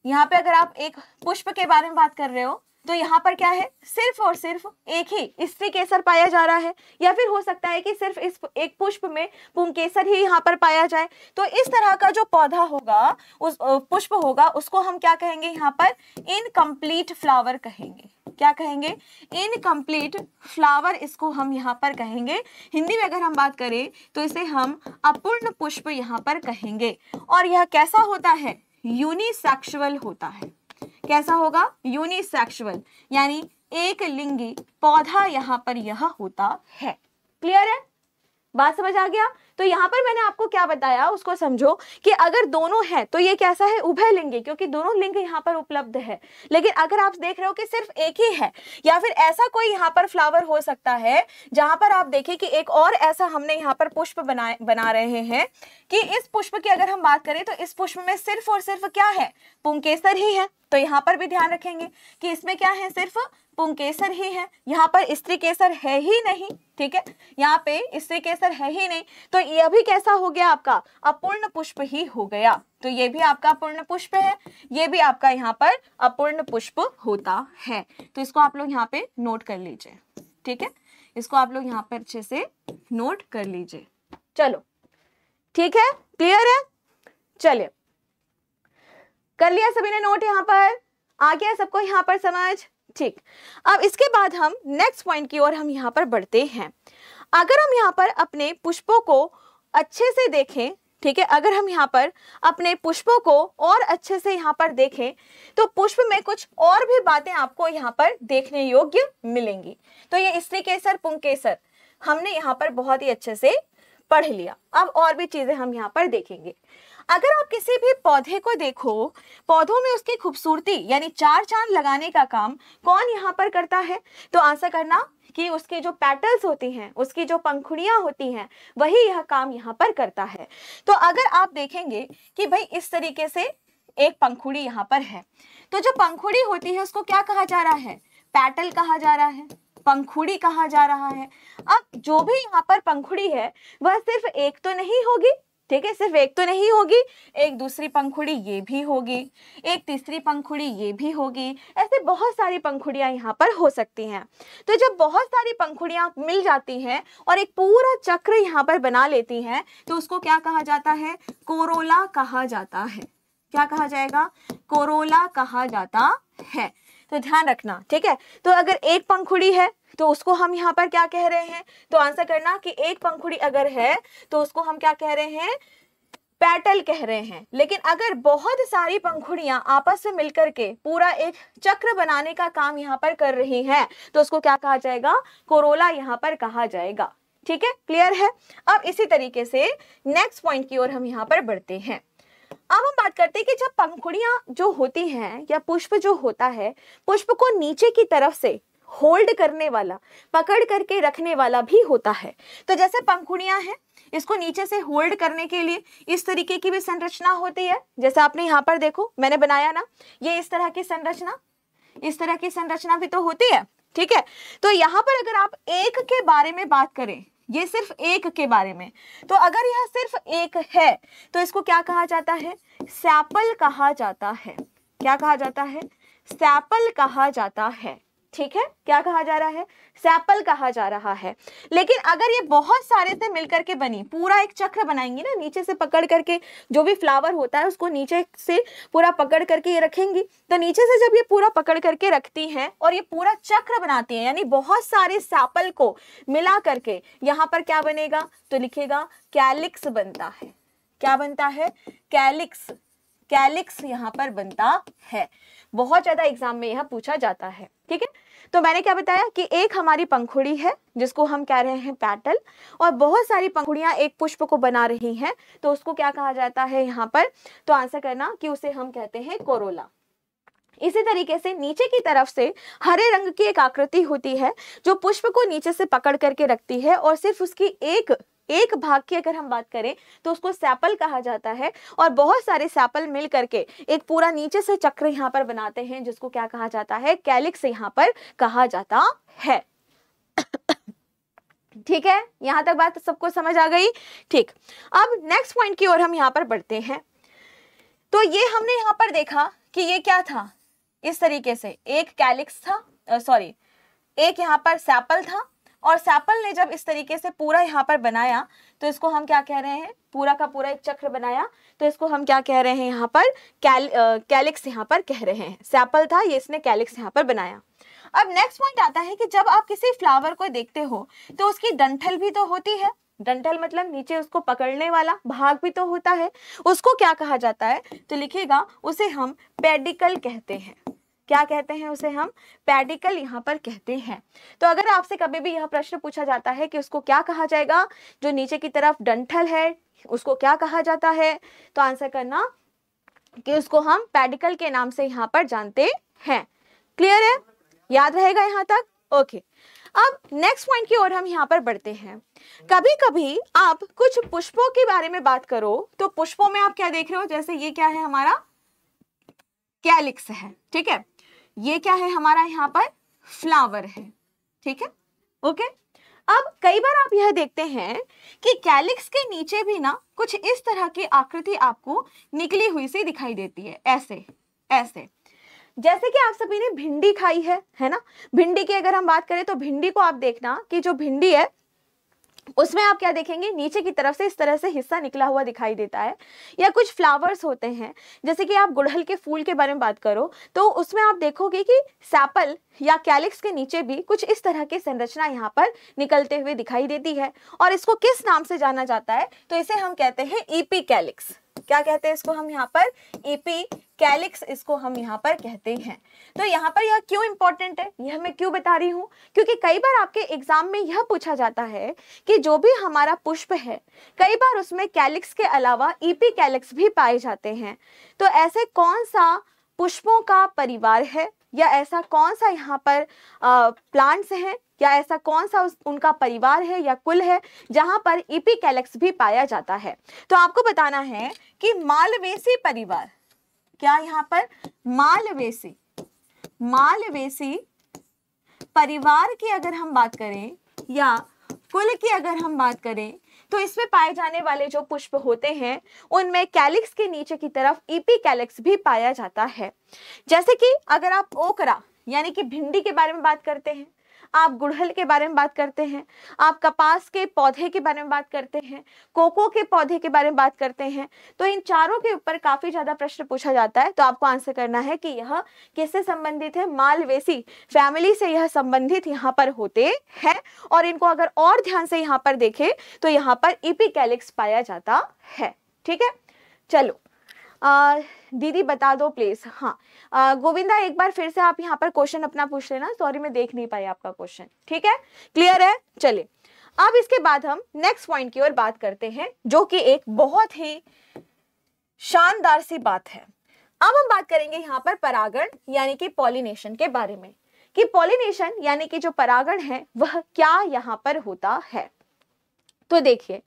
यहाँ पे अगर आप एक पुष्प के बारे में बात कर रहे हो तो यहाँ पर क्या है सिर्फ और सिर्फ एक ही स्त्री केसर पाया जा रहा है या फिर हो सकता है कि सिर्फ इस एक पुष्प में पुंकेसर ही यहाँ पर पाया जाए तो इस तरह का जो पौधा होगा उस पुष्प होगा उसको हम क्या कहेंगे यहाँ पर इनकम्प्लीट फ्लावर कहेंगे क्या कहेंगे इनकम्प्लीट फ्लावर इसको हम यहाँ पर कहेंगे हिंदी में अगर हम बात करें तो इसे हम अपूर्ण पुष्प यहाँ पर कहेंगे और यह कैसा होता है यूनिसेक्सुअल होता है कैसा होगा यूनिसेक्सुअल यानी एक लिंगी पौधा यहाँ पर यह होता है क्लियर है बात समझ आ गया तो यहाँ पर मैंने आपको क्या बताया उसको समझो कि अगर दोनों हैं तो ये कैसा है उभय लिंगी क्योंकि दोनों लिंग यहाँ पर उपलब्ध है लेकिन अगर आप देख रहे हो कि सिर्फ एक ही है या फिर ऐसा कोई यहाँ पर फ्लावर हो सकता है जहां पर आप देखें कि एक और ऐसा हमने यहाँ पर पुष्प बनाए बना रहे हैं कि इस पुष्प की अगर हम बात करें तो इस पुष्प में सिर्फ और सिर्फ क्या है पुंकेसर ही है तो यहाँ पर भी ध्यान रखेंगे कि इसमें क्या है सिर्फ पुंकेसर ही है यहाँ पर स्त्री केसर है ही नहीं ठीक है यहाँ पे स्त्री केसर है ही नहीं तो ये अभी कैसा हो गया आपका अपूर्ण पुष्प ही हो गया तो ये भी आपका अपूर्ण पुष्प है ये भी आपका यहाँ पर अपूर्ण पुष्प होता है तो इसको आप लोग यहाँ पे नोट कर लीजिए ठीक है इसको आप लोग यहाँ पर अच्छे से नोट कर लीजिए चलो ठीक है क्लियर है चलिए कर लिया सभी ने नोट यहाँ पर आ गया सबको यहाँ पर समझ ठीक अब इसके बाद हम नेक्स्ट पॉइंट की ओर हम यहाँ पर बढ़ते हैं अगर हम यहाँ पर अपने पुष्पों को अच्छे से देखें ठीक है अगर हम यहाँ पर अपने पुष्पों को और अच्छे से यहाँ पर देखें तो पुष्प में कुछ और भी बातें आपको यहाँ पर देखने योग्य मिलेंगी तो ये स्त्री केसर पुंग केसर हमने यहाँ पर बहुत ही अच्छे से पढ़ लिया अब और भी चीजें हम यहाँ पर देखेंगे अगर आप किसी भी पौधे को देखो पौधों में उसकी खूबसूरती यानी चार चांद लगाने का काम कौन यहाँ पर करता है तो आंसर करना कि उसके जो पैटल्स होती हैं उसकी जो पंखुड़ियाँ होती हैं वही यह काम यहाँ पर करता है तो अगर आप देखेंगे कि भाई इस तरीके से एक पंखुड़ी यहाँ पर है तो जो पंखुड़ी होती है उसको क्या कहा जा रहा है पैटल कहा जा रहा है पंखुड़ी कहा जा रहा है अब जो भी यहाँ पर पंखुड़ी है वह सिर्फ एक तो नहीं होगी ठीक है सिर्फ एक तो नहीं होगी एक दूसरी पंखुड़ी ये भी होगी एक तीसरी पंखुड़ी ये भी होगी ऐसे बहुत सारी पंखुड़ियां यहाँ पर हो सकती हैं तो जब बहुत सारी पंखुड़ियां मिल जाती हैं और एक पूरा चक्र यहाँ पर बना लेती हैं तो उसको क्या कहा जाता है कोरोला कहा जाता है क्या कहा जाएगा कोरोला कहा जाता है तो ध्यान रखना ठीक है तो अगर एक पंखुड़ी है तो उसको हम यहाँ पर क्या कह रहे हैं तो आंसर करना कि एक पंखुड़ी अगर है तो उसको हम क्या कह रहे हैं पैटल कह रहे हैं लेकिन अगर बहुत सारी पंखुड़ियां आपस में मिलकर के पूरा एक चक्र बनाने का काम यहाँ पर कर रही है तो उसको क्या कहा जाएगा कोरोला यहाँ पर कहा जाएगा ठीक है क्लियर है अब इसी तरीके से नेक्स्ट पॉइंट की ओर हम यहाँ पर बढ़ते हैं अब हम बात करते हैं कि जब पंखुड़ियां जो होती हैं या पुष्प जो होता है पुष्प को नीचे की तरफ से होल्ड करने वाला पकड़ करके रखने वाला भी होता है तो जैसे पंखुड़ियाँ हैं इसको नीचे से होल्ड करने के लिए इस तरीके की भी संरचना होती है जैसे आपने यहाँ पर देखो मैंने बनाया ना ये इस तरह की संरचना इस तरह की संरचना भी तो होती है ठीक है तो यहाँ पर अगर आप एक के बारे में बात करें ये सिर्फ एक के बारे में तो अगर यह सिर्फ एक है तो इसको क्या कहा जाता है सैपल कहा जाता है क्या कहा जाता है सैपल कहा जाता है ठीक है क्या कहा जा रहा है सैपल कहा जा रहा है लेकिन अगर ये बहुत सारे से मिलकर के बनी पूरा एक चक्र बनाएंगे ना नीचे से पकड़ करके जो भी फ्लावर होता है उसको नीचे से पूरा पकड़ करके ये रखेंगी तो नीचे से जब ये पूरा पकड़ करके रखती हैं और ये पूरा चक्र बनाती हैं यानी बहुत सारे सैपल को मिला करके यहाँ पर क्या बनेगा तो लिखेगा कैलिक्स बनता है क्या बनता है कैलिक्स कैलिक्स यहाँ पर बनता है बहुत ज़्यादा एग्जाम में यह पूछा जाता है ठीक है तो मैंने क्या बताया कि एक हमारी पंखुड़ी है जिसको हम कह रहे हैं पैटल और बहुत सारी पंखुड़ियां एक पुष्प को बना रही हैं तो उसको क्या कहा जाता है यहाँ पर तो आंसर करना कि उसे हम कहते हैं कोरोला इसी तरीके से नीचे की तरफ से हरे रंग की एक आकृति होती है जो पुष्प को नीचे से पकड़ करके रखती है और सिर्फ उसकी एक एक भाग की अगर हम बात करें तो उसको सैपल कहा जाता है और बहुत सारे सैपल मिल करके एक पूरा नीचे से चक्र यहाँ पर बनाते हैं जिसको क्या कहा जाता है कैलिक्स यहाँ पर कहा जाता है ठीक है यहां तक बात सबको समझ आ गई ठीक अब नेक्स्ट पॉइंट की ओर हम यहाँ पर बढ़ते हैं तो ये हमने यहाँ पर देखा कि ये क्या था इस तरीके से एक कैलिक्स था सॉरी एक यहाँ पर सैपल था और सैपल ने जब इस तरीके से पूरा यहाँ पर बनाया तो इसको हम क्या कह रहे हैं पूरा का पूरा एक चक्र बनाया तो इसको हम क्या कह रहे हैं यहाँ पर कैल कैलिक्स यहाँ पर कह रहे हैं सैपल था ये इसने कैलिक्स यहाँ पर बनाया अब नेक्स्ट पॉइंट आता है कि जब आप किसी फ्लावर को देखते हो तो उसकी डंठल भी तो होती है डंठल मतलब नीचे उसको पकड़ने वाला भाग भी तो होता है उसको क्या कहा जाता है तो लिखेगा उसे हम पेडिकल कहते हैं क्या कहते हैं उसे हम पेडिकल यहाँ पर कहते हैं तो अगर आपसे कभी भी यह प्रश्न पूछा जाता है कि उसको क्या कहा जाएगा जो नीचे की तरफ डंठल है उसको क्या कहा जाता है तो आंसर करना कि उसको हम पेडिकल के नाम से यहाँ पर जानते हैं क्लियर है याद रहेगा यहाँ तक ओके अब नेक्स्ट पॉइंट की ओर हम यहाँ पर बढ़ते हैं कभी कभी आप कुछ पुष्पों के बारे में बात करो तो पुष्पों में आप क्या देख रहे हो जैसे ये क्या है हमारा कैलिक्स है ठीक है ये क्या है हमारा यहाँ पर फ्लावर है ठीक है ओके अब कई बार आप यह देखते हैं कि कैलिक्स के नीचे भी ना कुछ इस तरह की आकृति आपको निकली हुई सी दिखाई देती है ऐसे ऐसे जैसे कि आप सभी ने भिंडी खाई है है ना भिंडी की अगर हम बात करें तो भिंडी को आप देखना कि जो भिंडी है उसमें आप क्या देखेंगे नीचे की तरफ से इस तरह से हिस्सा निकला हुआ दिखाई देता है या कुछ फ्लावर्स होते हैं जैसे कि आप गुड़हल के फूल के बारे में बात करो तो उसमें आप देखोगे कि सैपल या कैलिक्स के नीचे भी कुछ इस तरह की संरचना यहाँ पर निकलते हुए दिखाई देती है और इसको किस नाम से जाना जाता है तो इसे हम कहते हैं ईपी e कैलिक्स क्या कहते हैं इसको हम यहाँ पर ईपी कैलिक्स इसको हम यहाँ पर कहते हैं तो यहाँ पर यह क्यों इंपॉर्टेंट है यह मैं क्यों बता रही हूँ क्योंकि कई बार आपके एग्जाम में यह पूछा जाता है कि जो भी हमारा पुष्प है कई बार उसमें कैलिक्स के अलावा ईपी कैलिक्स भी पाए जाते हैं तो ऐसे कौन सा पुष्पों का परिवार है या ऐसा कौन सा यहाँ पर प्लांट्स हैं क्या ऐसा कौन सा उस, उनका परिवार है या कुल है जहां पर इपिकैलेक्स e भी पाया जाता है तो आपको बताना है कि मालवेसी परिवार क्या यहाँ पर मालवेसी मालवेसी परिवार की अगर हम बात करें या कुल की अगर हम बात करें तो इसमें पाए जाने वाले जो पुष्प होते हैं उनमें कैलिक्स के नीचे की तरफ ईपी e कैलिक्स भी पाया जाता है जैसे कि अगर आप ओकरा यानी कि भिंडी के बारे में बात करते हैं आप गुड़हल के बारे में बात करते हैं आप कपास के पौधे के बारे में बात करते हैं कोको के पौधे के बारे में बात करते हैं तो इन चारों के ऊपर काफ़ी ज़्यादा प्रश्न पूछा जाता है तो आपको आंसर करना है कि यह किससे संबंधित है मालवेसी फैमिली से यह संबंधित यहाँ पर होते हैं और इनको अगर और ध्यान से यहाँ पर देखें तो यहाँ पर इपी पाया जाता है ठीक है चलो दीदी बता दो प्लीज हाँ गोविंदा एक बार फिर से आप यहाँ पर क्वेश्चन अपना पूछ लेना सॉरी मैं देख नहीं पाई आपका क्वेश्चन ठीक है क्लियर है चलिए अब इसके बाद हम नेक्स्ट पॉइंट की ओर बात करते हैं जो कि एक बहुत ही शानदार सी बात है अब हम बात करेंगे यहाँ पर परागण यानी कि पॉलिनेशन के बारे में कि पॉलिनेशन यानी कि जो परागण है वह क्या यहाँ पर होता है तो देखिए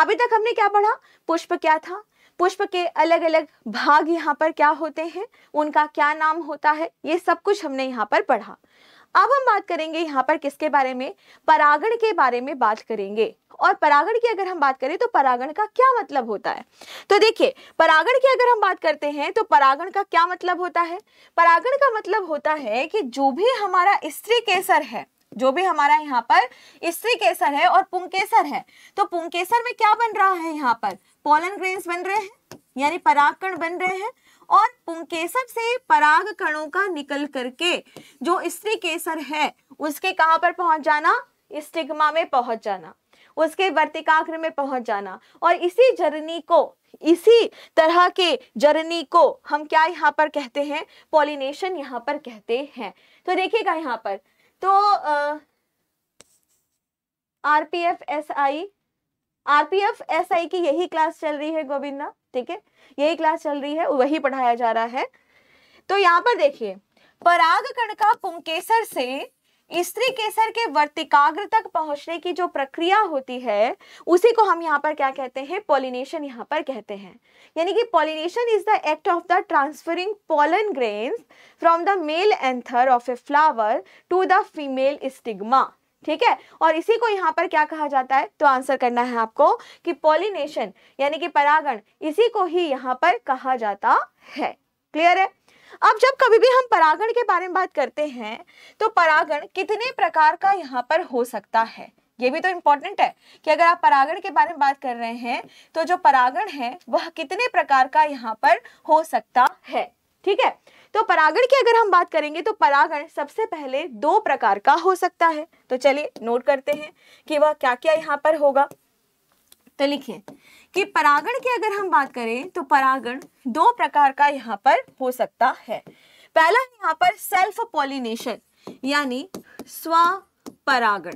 अभी तक हमने क्या पढ़ा पुष्प क्या था पुष्प के अलग अलग भाग यहाँ पर क्या होते हैं उनका क्या नाम होता है ये सब कुछ हमने यहाँ पर पढ़ा अब हम बात करेंगे यहाँ पर किसके बारे में परागण के बारे में बात करेंगे और परागण की अगर हम बात करें तो परागण का क्या मतलब होता है तो देखिए परागण की अगर हम बात करते हैं तो परागण का क्या मतलब होता है परागण का मतलब होता है कि जो भी हमारा स्त्री केसर है जो भी हमारा यहाँ पर स्त्री केसर है और पुंकेसर है तो पुंकेसर में क्या बन रहा है यहाँ पर पोलन ग्रेन्स बन रहे हैं यानी परागकण बन रहे हैं और पुंकेसर से पराग कणों का निकल करके जो स्त्री केसर है उसके कहां पर पहुंच जाना स्टिग्मा में पहुंच जाना उसके वर्तिकाग्र में पहुंच जाना और इसी जर्नी को इसी तरह के जर्नी को हम क्या यहाँ पर कहते हैं पॉलिनेशन यहाँ पर कहते हैं तो देखिएगा यहाँ पर तो R P F S I RPF SI की यही क्लास चल रही है गोविंदा ठीक है यही क्लास चल रही है वही पढ़ाया जा रहा है तो यहाँ पर देखिए पराग का पुंकेसर से स्त्री केसर के वर्तिकाग्र तक पहुंचने की जो प्रक्रिया होती है उसी को हम यहाँ पर क्या कहते हैं पॉलिनेशन यहाँ पर कहते हैं यानी कि pollination is the act of the transferring pollen grains from the male anther of a flower to the female stigma ठीक है और इसी को यहाँ पर क्या कहा जाता है तो आंसर करना है आपको कि पॉलिनेशन यानी कि परागण इसी को ही यहाँ पर कहा जाता है क्लियर है अब जब कभी भी हम परागण के बारे में बात करते हैं तो परागण कितने प्रकार का यहाँ पर हो सकता है ये भी तो इम्पोर्टेंट है कि अगर आप परागण के बारे में बात कर रहे हैं तो जो परागण है वह कितने प्रकार का यहाँ पर हो सकता है ठीक है तो परागण की अगर हम बात करेंगे तो परागण सबसे पहले दो प्रकार का हो सकता है तो चलिए नोट करते हैं कि वह क्या क्या यहाँ पर होगा तो लिखिए कि परागण की अगर हम बात करें तो परागण दो प्रकार का यहाँ पर हो सकता है पहला यहाँ पर सेल्फ पॉलिनेशन यानी स्व परागण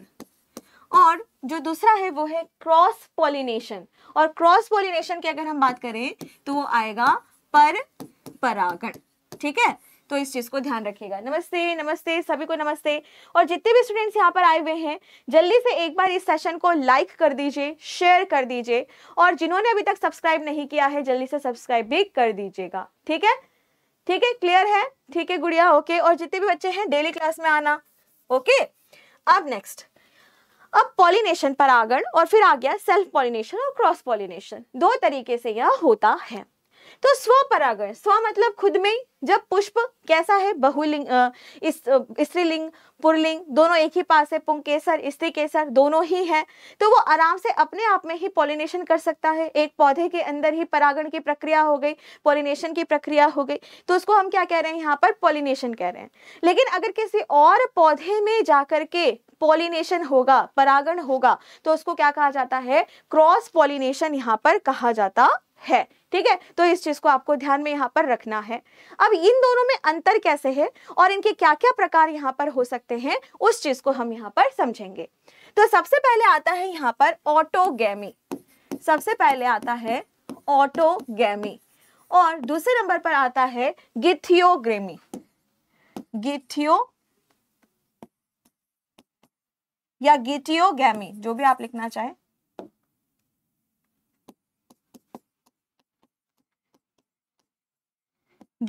और जो दूसरा है वो है क्रॉस पॉलिनेशन और क्रॉस पॉलिनेशन की अगर हम बात करें तो वो आएगा पर परागण ठीक है तो इस चीज़ को ध्यान रखिएगा नमस्ते नमस्ते सभी को नमस्ते और जितने भी स्टूडेंट्स यहाँ पर आए हुए हैं जल्दी से एक बार इस सेशन को लाइक कर दीजिए शेयर कर दीजिए और जिन्होंने अभी तक सब्सक्राइब नहीं किया है जल्दी से सब्सक्राइब भी कर दीजिएगा ठीक है ठीक है क्लियर है ठीक है गुड़िया ओके और जितने भी बच्चे हैं डेली क्लास में आना ओके अब नेक्स्ट अब पॉलिनेशन परागण और फिर आ गया सेल्फ पॉलिनेशन और क्रॉस पॉलिनेशन दो तरीके से यह होता है तो स्व परागण स्व मतलब खुद में जब पुष्प कैसा है बहुलिंग इस स्त्रीलिंग पुरलिंग दोनों एक ही पास है पुंग केसर स्त्री केसर दोनों ही है तो वो आराम से अपने आप में ही पॉलिनेशन कर सकता है एक पौधे के अंदर ही परागण की प्रक्रिया हो गई पॉलिनेशन की प्रक्रिया हो गई तो उसको हम क्या कह रहे हैं यहाँ पर पॉलिनेशन कह रहे हैं लेकिन अगर किसी और पौधे में जाकर के पॉलिनेशन होगा परागण होगा तो उसको क्या कहा जाता है क्रॉस पॉलिनेशन यहाँ पर कहा जाता है ठीक है तो इस चीज को आपको ध्यान में यहाँ पर रखना है अब इन दोनों में अंतर कैसे है और इनके क्या क्या प्रकार यहाँ पर हो सकते हैं उस चीज को हम यहाँ पर समझेंगे तो सबसे पहले आता है यहाँ पर ऑटोगैमी सबसे पहले आता है ऑटोगैमी और दूसरे नंबर पर आता है गिथियोग्रेमी गिथियो या गिथियोगेमी जो भी आप लिखना चाहें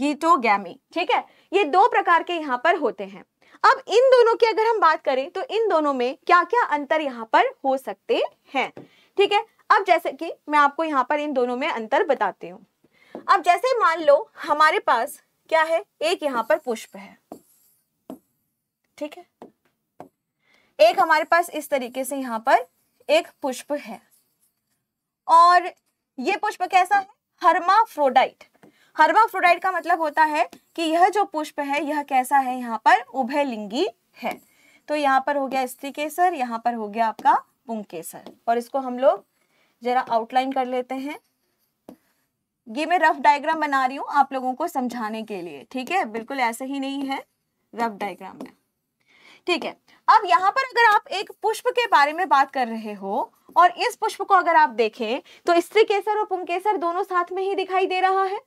गीटोगैमी ठीक है ये दो प्रकार के यहाँ पर होते हैं अब इन दोनों की अगर हम बात करें तो इन दोनों में क्या क्या अंतर यहाँ पर हो सकते हैं ठीक है अब जैसे कि मैं आपको यहाँ पर इन दोनों में अंतर बताती हूँ अब जैसे मान लो हमारे पास क्या है एक यहाँ पर पुष्प है ठीक है एक हमारे पास इस तरीके से यहाँ पर एक पुष्प है और ये पुष्प कैसा है हर्माफ्रोडाइट हर्माफ्रोडाइट का मतलब होता है कि यह जो पुष्प है यह कैसा है यहाँ पर उभयलिंगी है तो यहाँ पर हो गया स्त्री केसर यहाँ पर हो गया आपका पुंग केसर और इसको हम लोग जरा आउटलाइन कर लेते हैं ये मैं रफ डायग्राम बना रही हूँ आप लोगों को समझाने के लिए ठीक है बिल्कुल ऐसे ही नहीं है रफ डायग्राम में ठीक है अब यहाँ पर अगर आप एक पुष्प के बारे में बात कर रहे हो और इस पुष्प को अगर आप देखें तो स्त्री केसर और केसर दोनों साथ में ही दिखाई दे रहा है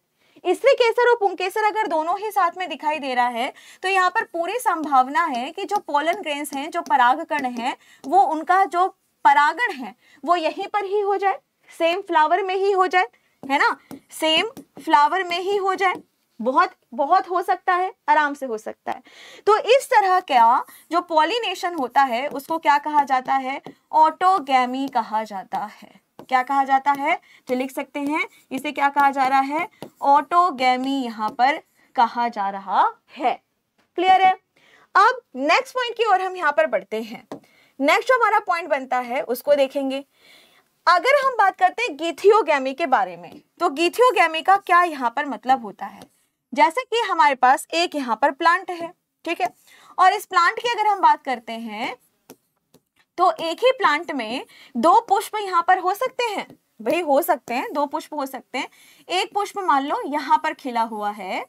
स्त्री केसर और पुंकेसर अगर दोनों ही साथ में दिखाई दे रहा है तो यहाँ पर पूरी संभावना है कि जो पोलन ग्रेन्स हैं जो परागकण हैं वो उनका जो परागण है वो यहीं पर ही हो जाए सेम फ्लावर में ही हो जाए है ना सेम फ्लावर में ही हो जाए बहुत बहुत हो सकता है आराम से हो सकता है तो इस तरह का जो पॉलिनेशन होता है उसको क्या कहा जाता है ऑटोगैमी कहा जाता है क्या कहा जाता है तो लिख सकते हैं इसे क्या कहा जा रहा है ऑटोगेमी यहाँ पर कहा जा रहा है क्लियर है अब नेक्स्ट पॉइंट की ओर हम यहाँ पर बढ़ते हैं नेक्स्ट जो हमारा पॉइंट बनता है उसको देखेंगे अगर हम बात करते हैं गीथियोगैमी के बारे में तो गीथियोगैमी का क्या यहाँ पर मतलब होता है जैसे कि हमारे पास एक यहाँ पर प्लांट है ठीक है और इस प्लांट की अगर हम बात करते हैं तो एक ही प्लांट में दो पुष्प यहाँ पर हो सकते हैं भाई हो सकते हैं दो पुष्प हो सकते हैं एक पुष्प मान लो यहाँ पर खिला हुआ है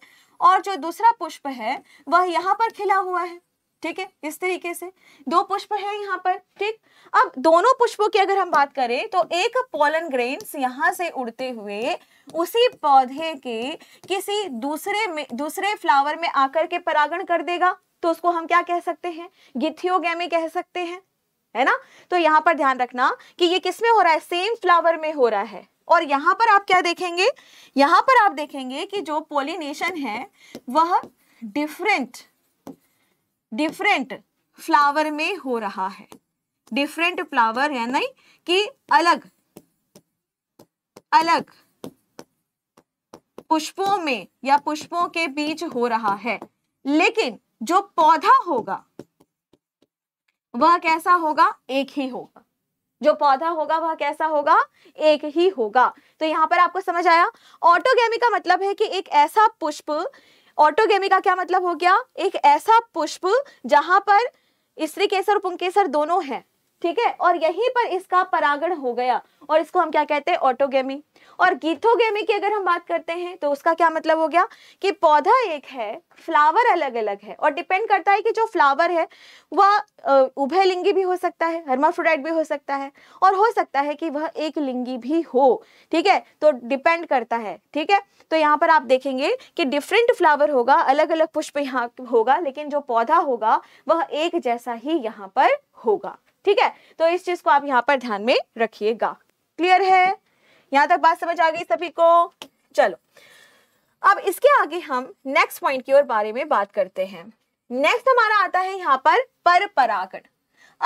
और जो दूसरा पुष्प है वह यहाँ पर खिला हुआ है ठीक है इस तरीके से दो पुष्प है यहाँ पर ठीक अब दोनों पुष्पों की अगर हम बात करें तो एक पोलन ग्रेन्स यहाँ से उड़ते हुए उसी पौधे के किसी दूसरे में दूसरे फ्लावर में आकर के परागण कर देगा तो उसको हम क्या कह सकते हैं गिथियोगैमी कह सकते हैं है ना तो यहाँ पर ध्यान रखना कि ये किस में हो रहा है सेम फ्लावर में हो रहा है और यहाँ पर आप क्या देखेंगे यहाँ पर आप देखेंगे कि जो पोलिनेशन है वह डिफरेंट डिफरेंट फ्लावर में हो रहा है डिफरेंट फ्लावर है नहीं कि अलग अलग पुष्पों में या पुष्पों के बीच हो रहा है लेकिन जो पौधा होगा वह कैसा होगा एक ही होगा जो पौधा होगा वह कैसा होगा एक ही होगा तो यहाँ पर आपको समझ आया ऑटोगेमी का मतलब है कि एक ऐसा पुष्प ऑटोगेमी का क्या मतलब हो गया एक ऐसा पुष्प जहां पर स्त्री केसर और पुंकेसर दोनों हैं ठीक है और यहीं पर इसका परागण हो गया और इसको हम क्या कहते हैं ऑटोगेमी और गीथोगेमी की अगर हम बात करते हैं तो उसका क्या मतलब हो गया कि पौधा एक है फ्लावर अलग अलग है और डिपेंड करता है कि जो फ्लावर है वह उभय लिंगी भी हो सकता है हर्माफ्रोडाइट भी हो सकता है और हो सकता है कि वह एक लिंगी भी हो ठीक है तो डिपेंड करता है ठीक है तो यहाँ पर आप देखेंगे कि डिफरेंट फ्लावर होगा अलग अलग पुष्प यहाँ होगा लेकिन जो पौधा होगा वह एक जैसा ही यहाँ पर होगा ठीक है तो इस चीज को आप यहाँ पर ध्यान में रखिएगा क्लियर है यहां तक बात समझ आ गई सभी को चलो अब इसके आगे हम नेक्स्ट पॉइंट की ओर बारे में बात करते हैं नेक्स्ट हमारा आता है यहाँ पर पर परागण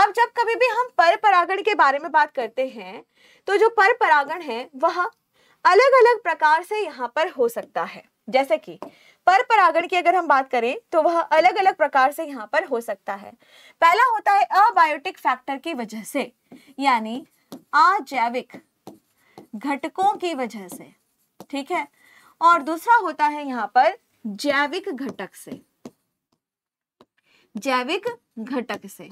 अब जब कभी भी हम पर परागण के बारे में बात करते हैं तो जो पर परागण है वह अलग अलग प्रकार से यहाँ पर हो सकता है जैसे कि पर परागण की अगर हम बात करें तो वह अलग अलग प्रकार से यहाँ पर हो सकता है पहला होता है अबायोटिक फैक्टर की वजह से यानी अजैविक घटकों की वजह से ठीक है और दूसरा होता है यहां पर जैविक घटक से जैविक घटक से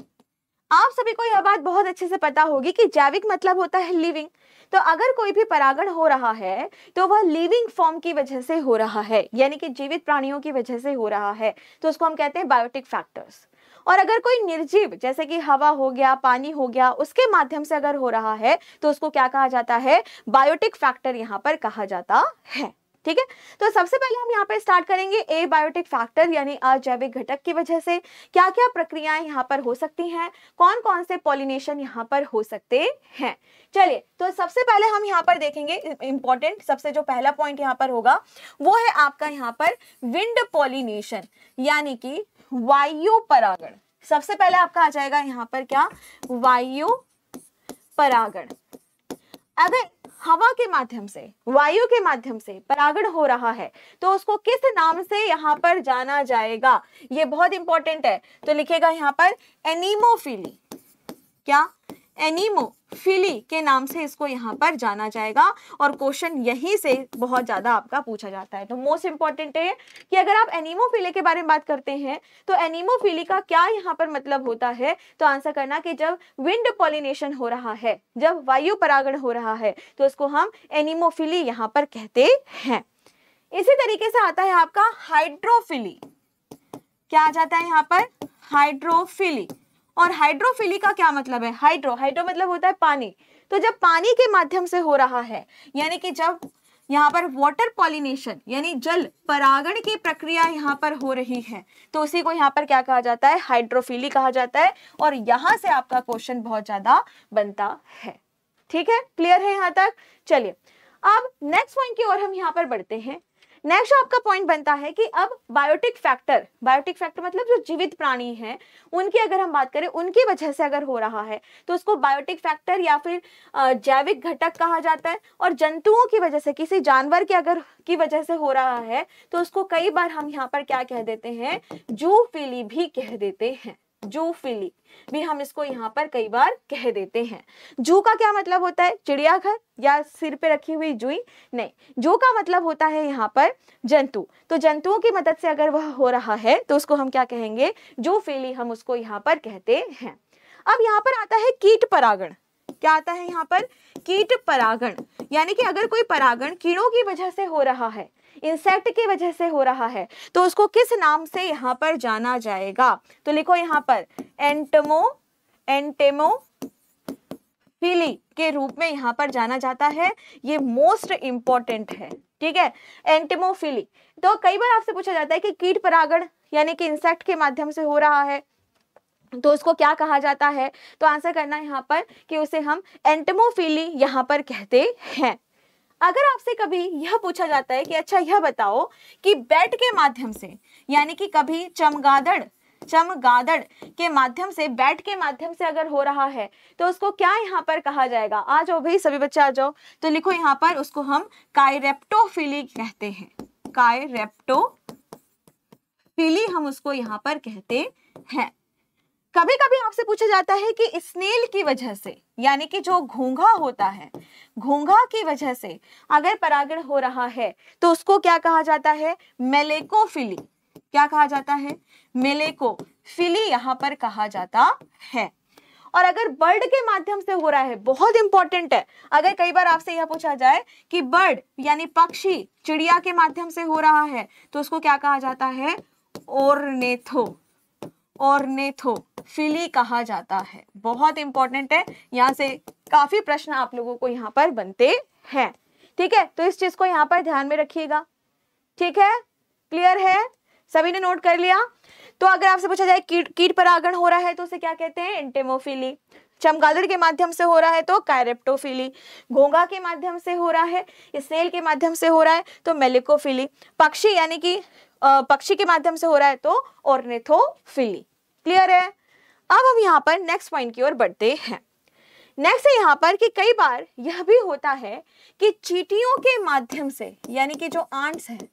आप सभी को यह बात बहुत अच्छे से पता होगी कि जैविक मतलब होता है लिविंग तो अगर कोई भी परागण हो रहा है तो वह लिविंग फॉर्म की वजह से हो रहा है यानी कि जीवित प्राणियों की वजह से हो रहा है तो उसको हम कहते हैं बायोटिक फैक्टर्स और अगर कोई निर्जीव जैसे कि हवा हो गया पानी हो गया उसके माध्यम से अगर हो रहा है तो उसको क्या कहा जाता है बायोटिक फैक्टर यहाँ पर कहा जाता है ठीक है तो सबसे पहले हम यहाँ पर स्टार्ट करेंगे ए बायोटिक फैक्टर यानी अजैविक घटक की वजह से क्या क्या प्रक्रियाएं यहाँ पर हो सकती हैं कौन कौन से पॉलिनेशन यहाँ पर हो सकते हैं चलिए तो सबसे पहले हम यहाँ पर देखेंगे इंपॉर्टेंट सबसे जो पहला पॉइंट यहाँ पर होगा वो है आपका यहाँ पर विंड पॉलिनेशन यानी कि वायु परागण सबसे पहले आपका आ जाएगा यहां पर क्या वायु परागण अगर हवा के माध्यम से वायु के माध्यम से परागण हो रहा है तो उसको किस नाम से यहां पर जाना जाएगा यह बहुत इंपॉर्टेंट है तो लिखेगा यहां पर एनीमोफिली क्या एनिमोफिली के नाम से इसको यहाँ पर जाना जाएगा और क्वेश्चन यहीं से बहुत ज़्यादा आपका पूछा जाता है तो मोस्ट इंपॉर्टेंट है कि अगर आप एनिमोफिले के बारे में बात करते हैं तो एनिमोफिली का क्या यहाँ पर मतलब होता है तो आंसर करना कि जब विंड पॉलिनेशन हो रहा है जब वायु परागण हो रहा है तो उसको हम एनिमोफिली यहाँ पर कहते हैं इसी तरीके से आता है आपका हाइड्रोफिली क्या आ जाता है यहाँ पर हाइड्रोफिली और हाइड्रोफिली का क्या मतलब है हाइड्रो हाइड्रो मतलब होता है पानी तो जब पानी के माध्यम से हो रहा है यानी कि जब यहाँ पर वाटर पॉलिनेशन यानी जल परागण की प्रक्रिया यहाँ पर हो रही है तो उसी को यहाँ पर क्या कहा जाता है हाइड्रोफिली कहा जाता है और यहां से आपका क्वेश्चन बहुत ज्यादा बनता है ठीक है क्लियर है यहाँ तक चलिए अब नेक्स्ट पॉइंट की ओर हम यहाँ पर बढ़ते हैं नेक्स्ट आपका पॉइंट बनता है कि अब बायोटिक फैक्टर बायोटिक फैक्टर मतलब जो जीवित प्राणी हैं उनकी अगर हम बात करें उनकी वजह से अगर हो रहा है तो उसको बायोटिक फैक्टर या फिर जैविक घटक कहा जाता है और जंतुओं की वजह से किसी जानवर के अगर की वजह से हो रहा है तो उसको कई बार हम यहाँ पर क्या कह देते हैं जूफिली भी कह देते हैं जूफिली भी हम इसको यहाँ पर कई बार कह देते हैं जू का क्या मतलब होता है चिड़ियाघर या सिर पे रखी हुई जुई नहीं जू का मतलब होता है यहाँ पर जंतु तो जंतुओं की मदद से अगर वह हो रहा है तो उसको हम क्या कहेंगे जूफिली हम उसको यहाँ पर कहते हैं अब यहाँ पर आता है कीट परागण क्या आता है यहाँ पर कीट परागण यानी कि अगर कोई परागण कीड़ों की वजह से हो रहा है इंसेक्ट की वजह से हो रहा है तो उसको किस नाम से यहाँ पर जाना जाएगा तो लिखो यहाँ पर एंटमो एंटेमो फीली के रूप में यहाँ पर जाना जाता है ये मोस्ट इंपॉर्टेंट है ठीक है एंटेमोफिली तो कई बार आपसे पूछा जाता है कि कीट परागण यानी कि इंसेक्ट के माध्यम से हो रहा है तो उसको क्या कहा जाता है तो आंसर करना है यहाँ पर कि उसे हम एंटमोफिली यहाँ पर कहते हैं अगर आपसे कभी यह पूछा जाता है कि अच्छा यह बताओ कि बेट के माध्यम से यानी कि कभी चमगादड़ चमगादड़ के माध्यम से बैट के माध्यम से अगर हो रहा है तो उसको क्या यहाँ पर कहा जाएगा आ जाओ भाई सभी बच्चे आ जाओ तो लिखो यहाँ पर उसको हम कायरेप्टोफिली कहते हैं कायरेप्टोफिली हम उसको यहाँ पर कहते हैं कभी कभी आपसे पूछा जाता है कि स्नेल की वजह से यानी कि जो घोंघा होता है घोंघा की वजह से अगर परागण हो रहा है तो उसको क्या कहा जाता है मेलेकोफिली क्या कहा जाता है मेलेकोफिली यहाँ पर कहा जाता है और अगर बर्ड के माध्यम से हो रहा है बहुत इंपॉर्टेंट है अगर कई बार आपसे यह पूछा जाए कि बर्ड यानी पक्षी चिड़िया के माध्यम से हो रहा है तो उसको क्या कहा जाता है ओरनेथो ओरनेथो फिली कहा जाता है बहुत इंपॉर्टेंट है यहाँ से काफी प्रश्न आप लोगों को यहाँ पर बनते हैं ठीक है तो इस चीज को यहाँ पर ध्यान में रखिएगा ठीक है क्लियर है सभी ने नोट कर लिया तो अगर आपसे पूछा जाए कीट कीट परागण हो रहा है तो उसे क्या कहते हैं एंटेमोफिली चमगादड़ के माध्यम से हो रहा है तो कैरेप्टोफिली घोंगा के माध्यम से हो रहा है स्नेल के माध्यम से हो रहा है तो मेलिकोफिली पक्षी यानी कि पक्षी के माध्यम से हो रहा है तो ऑर्नेथोफिली क्लियर है अब हम यहाँ पर नेक्स्ट पॉइंट की ओर बढ़ते हैं नेक्स्ट है यहाँ पर कि कई बार यह भी होता है कि चीटियों के माध्यम से यानी कि जो आंट्स हैं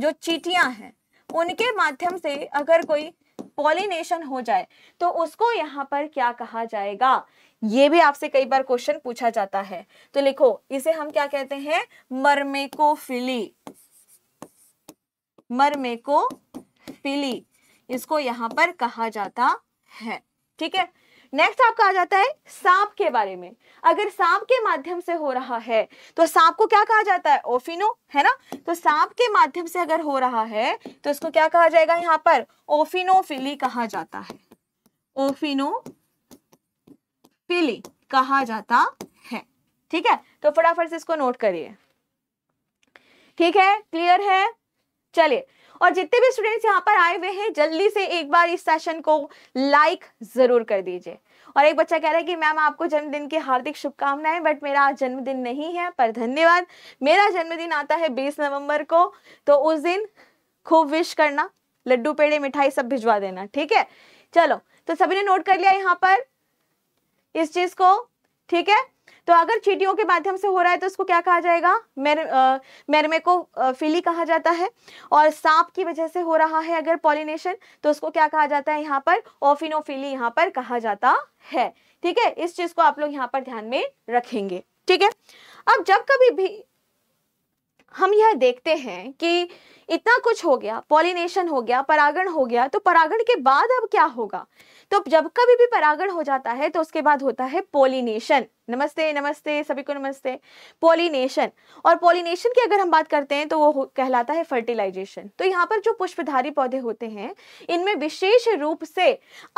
जो चीटियां हैं उनके माध्यम से अगर कोई पॉलिनेशन हो जाए तो उसको यहाँ पर क्या कहा जाएगा ये भी आपसे कई बार क्वेश्चन पूछा जाता है तो लिखो इसे हम क्या कहते हैं मर्मेकोफिली मर्मेकोफिली इसको यहाँ पर कहा जाता है ठीक है नेक्स्ट आपका आ जाता है सांप के बारे में अगर सांप के माध्यम से हो रहा है तो सांप को क्या कहा जाता है ओफिनो है ना तो सांप के माध्यम से अगर हो रहा है तो इसको क्या कहा जाएगा यहां पर ओफिनोफिली कहा जाता है ओफिनोफिली कहा जाता है ठीक है तो फटाफट से इसको नोट करिए ठीक है क्लियर है चलिए और जितने भी स्टूडेंट्स यहाँ पर आए हुए हैं जल्दी से एक बार इस सेशन को लाइक ज़रूर कर दीजिए और एक बच्चा कह रहा है कि मैम आपको जन्मदिन की हार्दिक शुभकामनाएं बट मेरा आज जन्मदिन नहीं है पर धन्यवाद मेरा जन्मदिन आता है बीस नवम्बर को तो उस दिन खूब विश करना लड्डू पेड़े मिठाई सब भिजवा देना ठीक है चलो तो सभी ने नोट कर लिया यहाँ पर इस चीज़ को ठीक है तो अगर चीटियों के माध्यम से हो रहा है तो उसको क्या कहा जाएगा मेर मेरमे को फिली कहा जाता है और सांप की वजह से हो रहा है अगर पॉलिनेशन तो उसको क्या कहा जाता है यहाँ पर ओफिनोफिली यहाँ पर कहा जाता है ठीक है इस चीज को आप लोग यहाँ पर ध्यान में रखेंगे ठीक है अब जब कभी भी हम यह देखते हैं कि इतना कुछ हो गया पॉलिनेशन हो गया परागण हो गया तो परागण के बाद अब क्या होगा तो जब कभी भी परागण हो जाता है तो उसके बाद होता है पोलिनेशन नमस्ते नमस्ते सभी को नमस्ते पोलिनेशन और पोलिनेशन की अगर हम बात करते हैं तो वो कहलाता है फर्टिलाइजेशन तो यहाँ पर जो पुष्पधारी पौधे होते हैं इनमें विशेष रूप से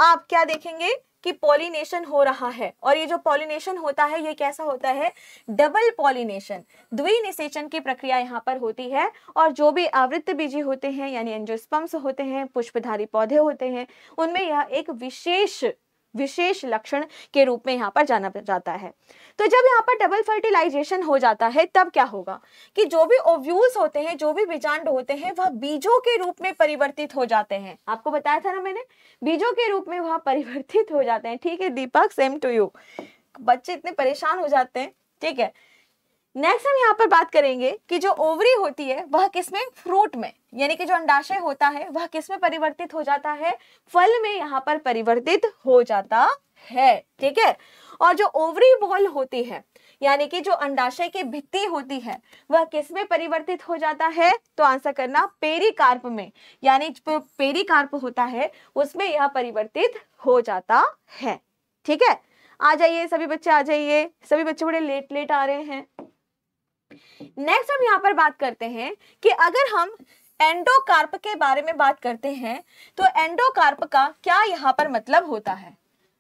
आप क्या देखेंगे कि पॉलिनेशन हो रहा है और ये जो पॉलिनेशन होता है ये कैसा होता है डबल पॉलिनेशन द्वि निषेचन की प्रक्रिया यहाँ पर होती है और जो भी आवृत्त बीजी होते हैं यानी एंजोस्पम्स होते हैं पुष्पधारी पौधे होते हैं उनमें यह एक विशेष विशेष लक्षण के रूप में यहाँ पर जाना जाता है तो जब यहाँ पर डबल फर्टिलाइजेशन हो जाता है तब क्या होगा कि जो भी ओव्यूल्स होते हैं जो भी बीजांड होते हैं वह बीजों के रूप में परिवर्तित हो जाते हैं आपको बताया था ना मैंने बीजों के रूप में वह परिवर्तित हो जाते हैं ठीक है दीपक सेम टू यू बच्चे इतने परेशान हो जाते हैं ठीक है नेक्स्ट हम यहाँ पर बात करेंगे कि जो ओवरी होती है वह किसमें फ्रूट में यानी कि जो अंडाशय होता है वह किसमें परिवर्तित हो जाता है फल में यहाँ पर परिवर्तित हो जाता है ठीक है और जो ओवरी बॉल होती है यानी कि जो अंडाशय की भित्ति होती है वह किसमें परिवर्तित हो जाता है तो आंसर करना पेरिकार्प में यानी जो पेरिकार्प होता है उसमें यह परिवर्तित हो जाता है ठीक है आ जाइए सभी बच्चे आ जाइए सभी बच्चे बड़े लेट लेट आ रहे हैं नेक्स्ट हम यहाँ पर बात करते हैं कि अगर हम एंडोकार्प के बारे में बात करते हैं तो एंडोकार्प का क्या यहाँ पर मतलब होता है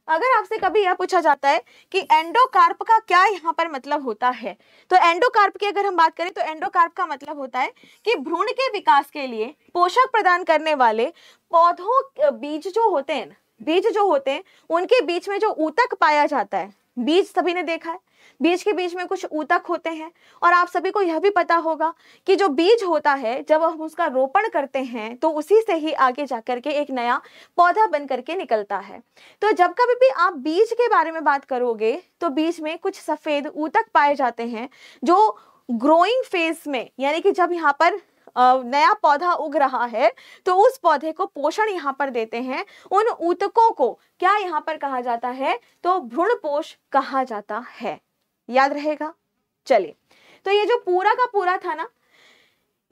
अगर आपसे कभी यह पूछा जाता है कि एंडोकार्प का क्या यहाँ पर मतलब होता है तो एंडोकार्प की अगर हम बात करें तो एंडोकार्प का मतलब होता है कि भ्रूण के विकास के लिए पोषक प्रदान करने वाले पौधों बीज जो होते हैं बीज जो होते हैं उनके बीच में जो ऊतक पाया जाता है बीज सभी ने देखा है बीज के बीच में कुछ ऊतक होते हैं और आप सभी को यह भी पता होगा कि जो बीज होता है जब हम उसका रोपण करते हैं तो उसी से ही आगे जा करके एक नया पौधा बन करके निकलता है तो जब कभी भी आप बीज के बारे में बात करोगे तो बीज में कुछ सफ़ेद ऊतक पाए जाते हैं जो ग्रोइंग फेज में यानी कि जब यहाँ पर नया पौधा उग रहा है तो उस पौधे को पोषण यहाँ पर देते हैं उन ऊतकों को क्या यहाँ पर कहा जाता है तो पोष कहा जाता है याद रहेगा चलिए तो ये जो पूरा का पूरा था ना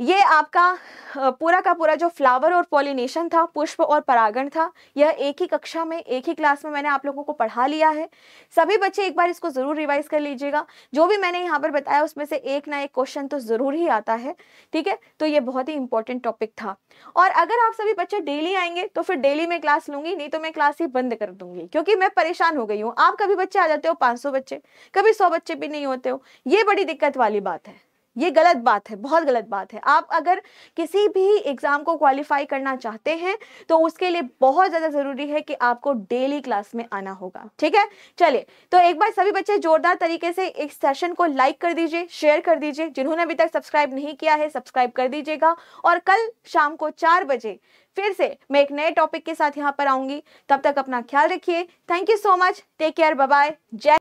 ये आपका पूरा का पूरा जो फ्लावर और पॉलिनेशन था पुष्प और परागण था यह एक ही कक्षा में एक ही क्लास में मैंने आप लोगों को पढ़ा लिया है सभी बच्चे एक बार इसको ज़रूर रिवाइज कर लीजिएगा जो भी मैंने यहाँ पर बताया उसमें से एक ना एक क्वेश्चन तो ज़रूर ही आता है ठीक है तो ये बहुत ही इंपॉर्टेंट टॉपिक था और अगर आप सभी बच्चे डेली आएंगे तो फिर डेली मैं क्लास लूँगी नहीं तो मैं क्लास ही बंद कर दूँगी क्योंकि मैं परेशान हो गई हूँ आप कभी बच्चे आ जाते हो पाँच बच्चे कभी सौ बच्चे भी नहीं होते हो ये बड़ी दिक्कत वाली बात है ये गलत बात है बहुत गलत बात है आप अगर किसी भी एग्ज़ाम को क्वालिफाई करना चाहते हैं तो उसके लिए बहुत ज़्यादा ज़रूरी है कि आपको डेली क्लास में आना होगा ठीक है चलिए तो एक बार सभी बच्चे जोरदार तरीके से इस सेशन को लाइक कर दीजिए शेयर कर दीजिए जिन्होंने अभी तक सब्सक्राइब नहीं किया है सब्सक्राइब कर दीजिएगा और कल शाम को चार बजे फिर से मैं एक नए टॉपिक के साथ यहाँ पर आऊँगी तब तक अपना ख्याल रखिए thank you so much take care bye जय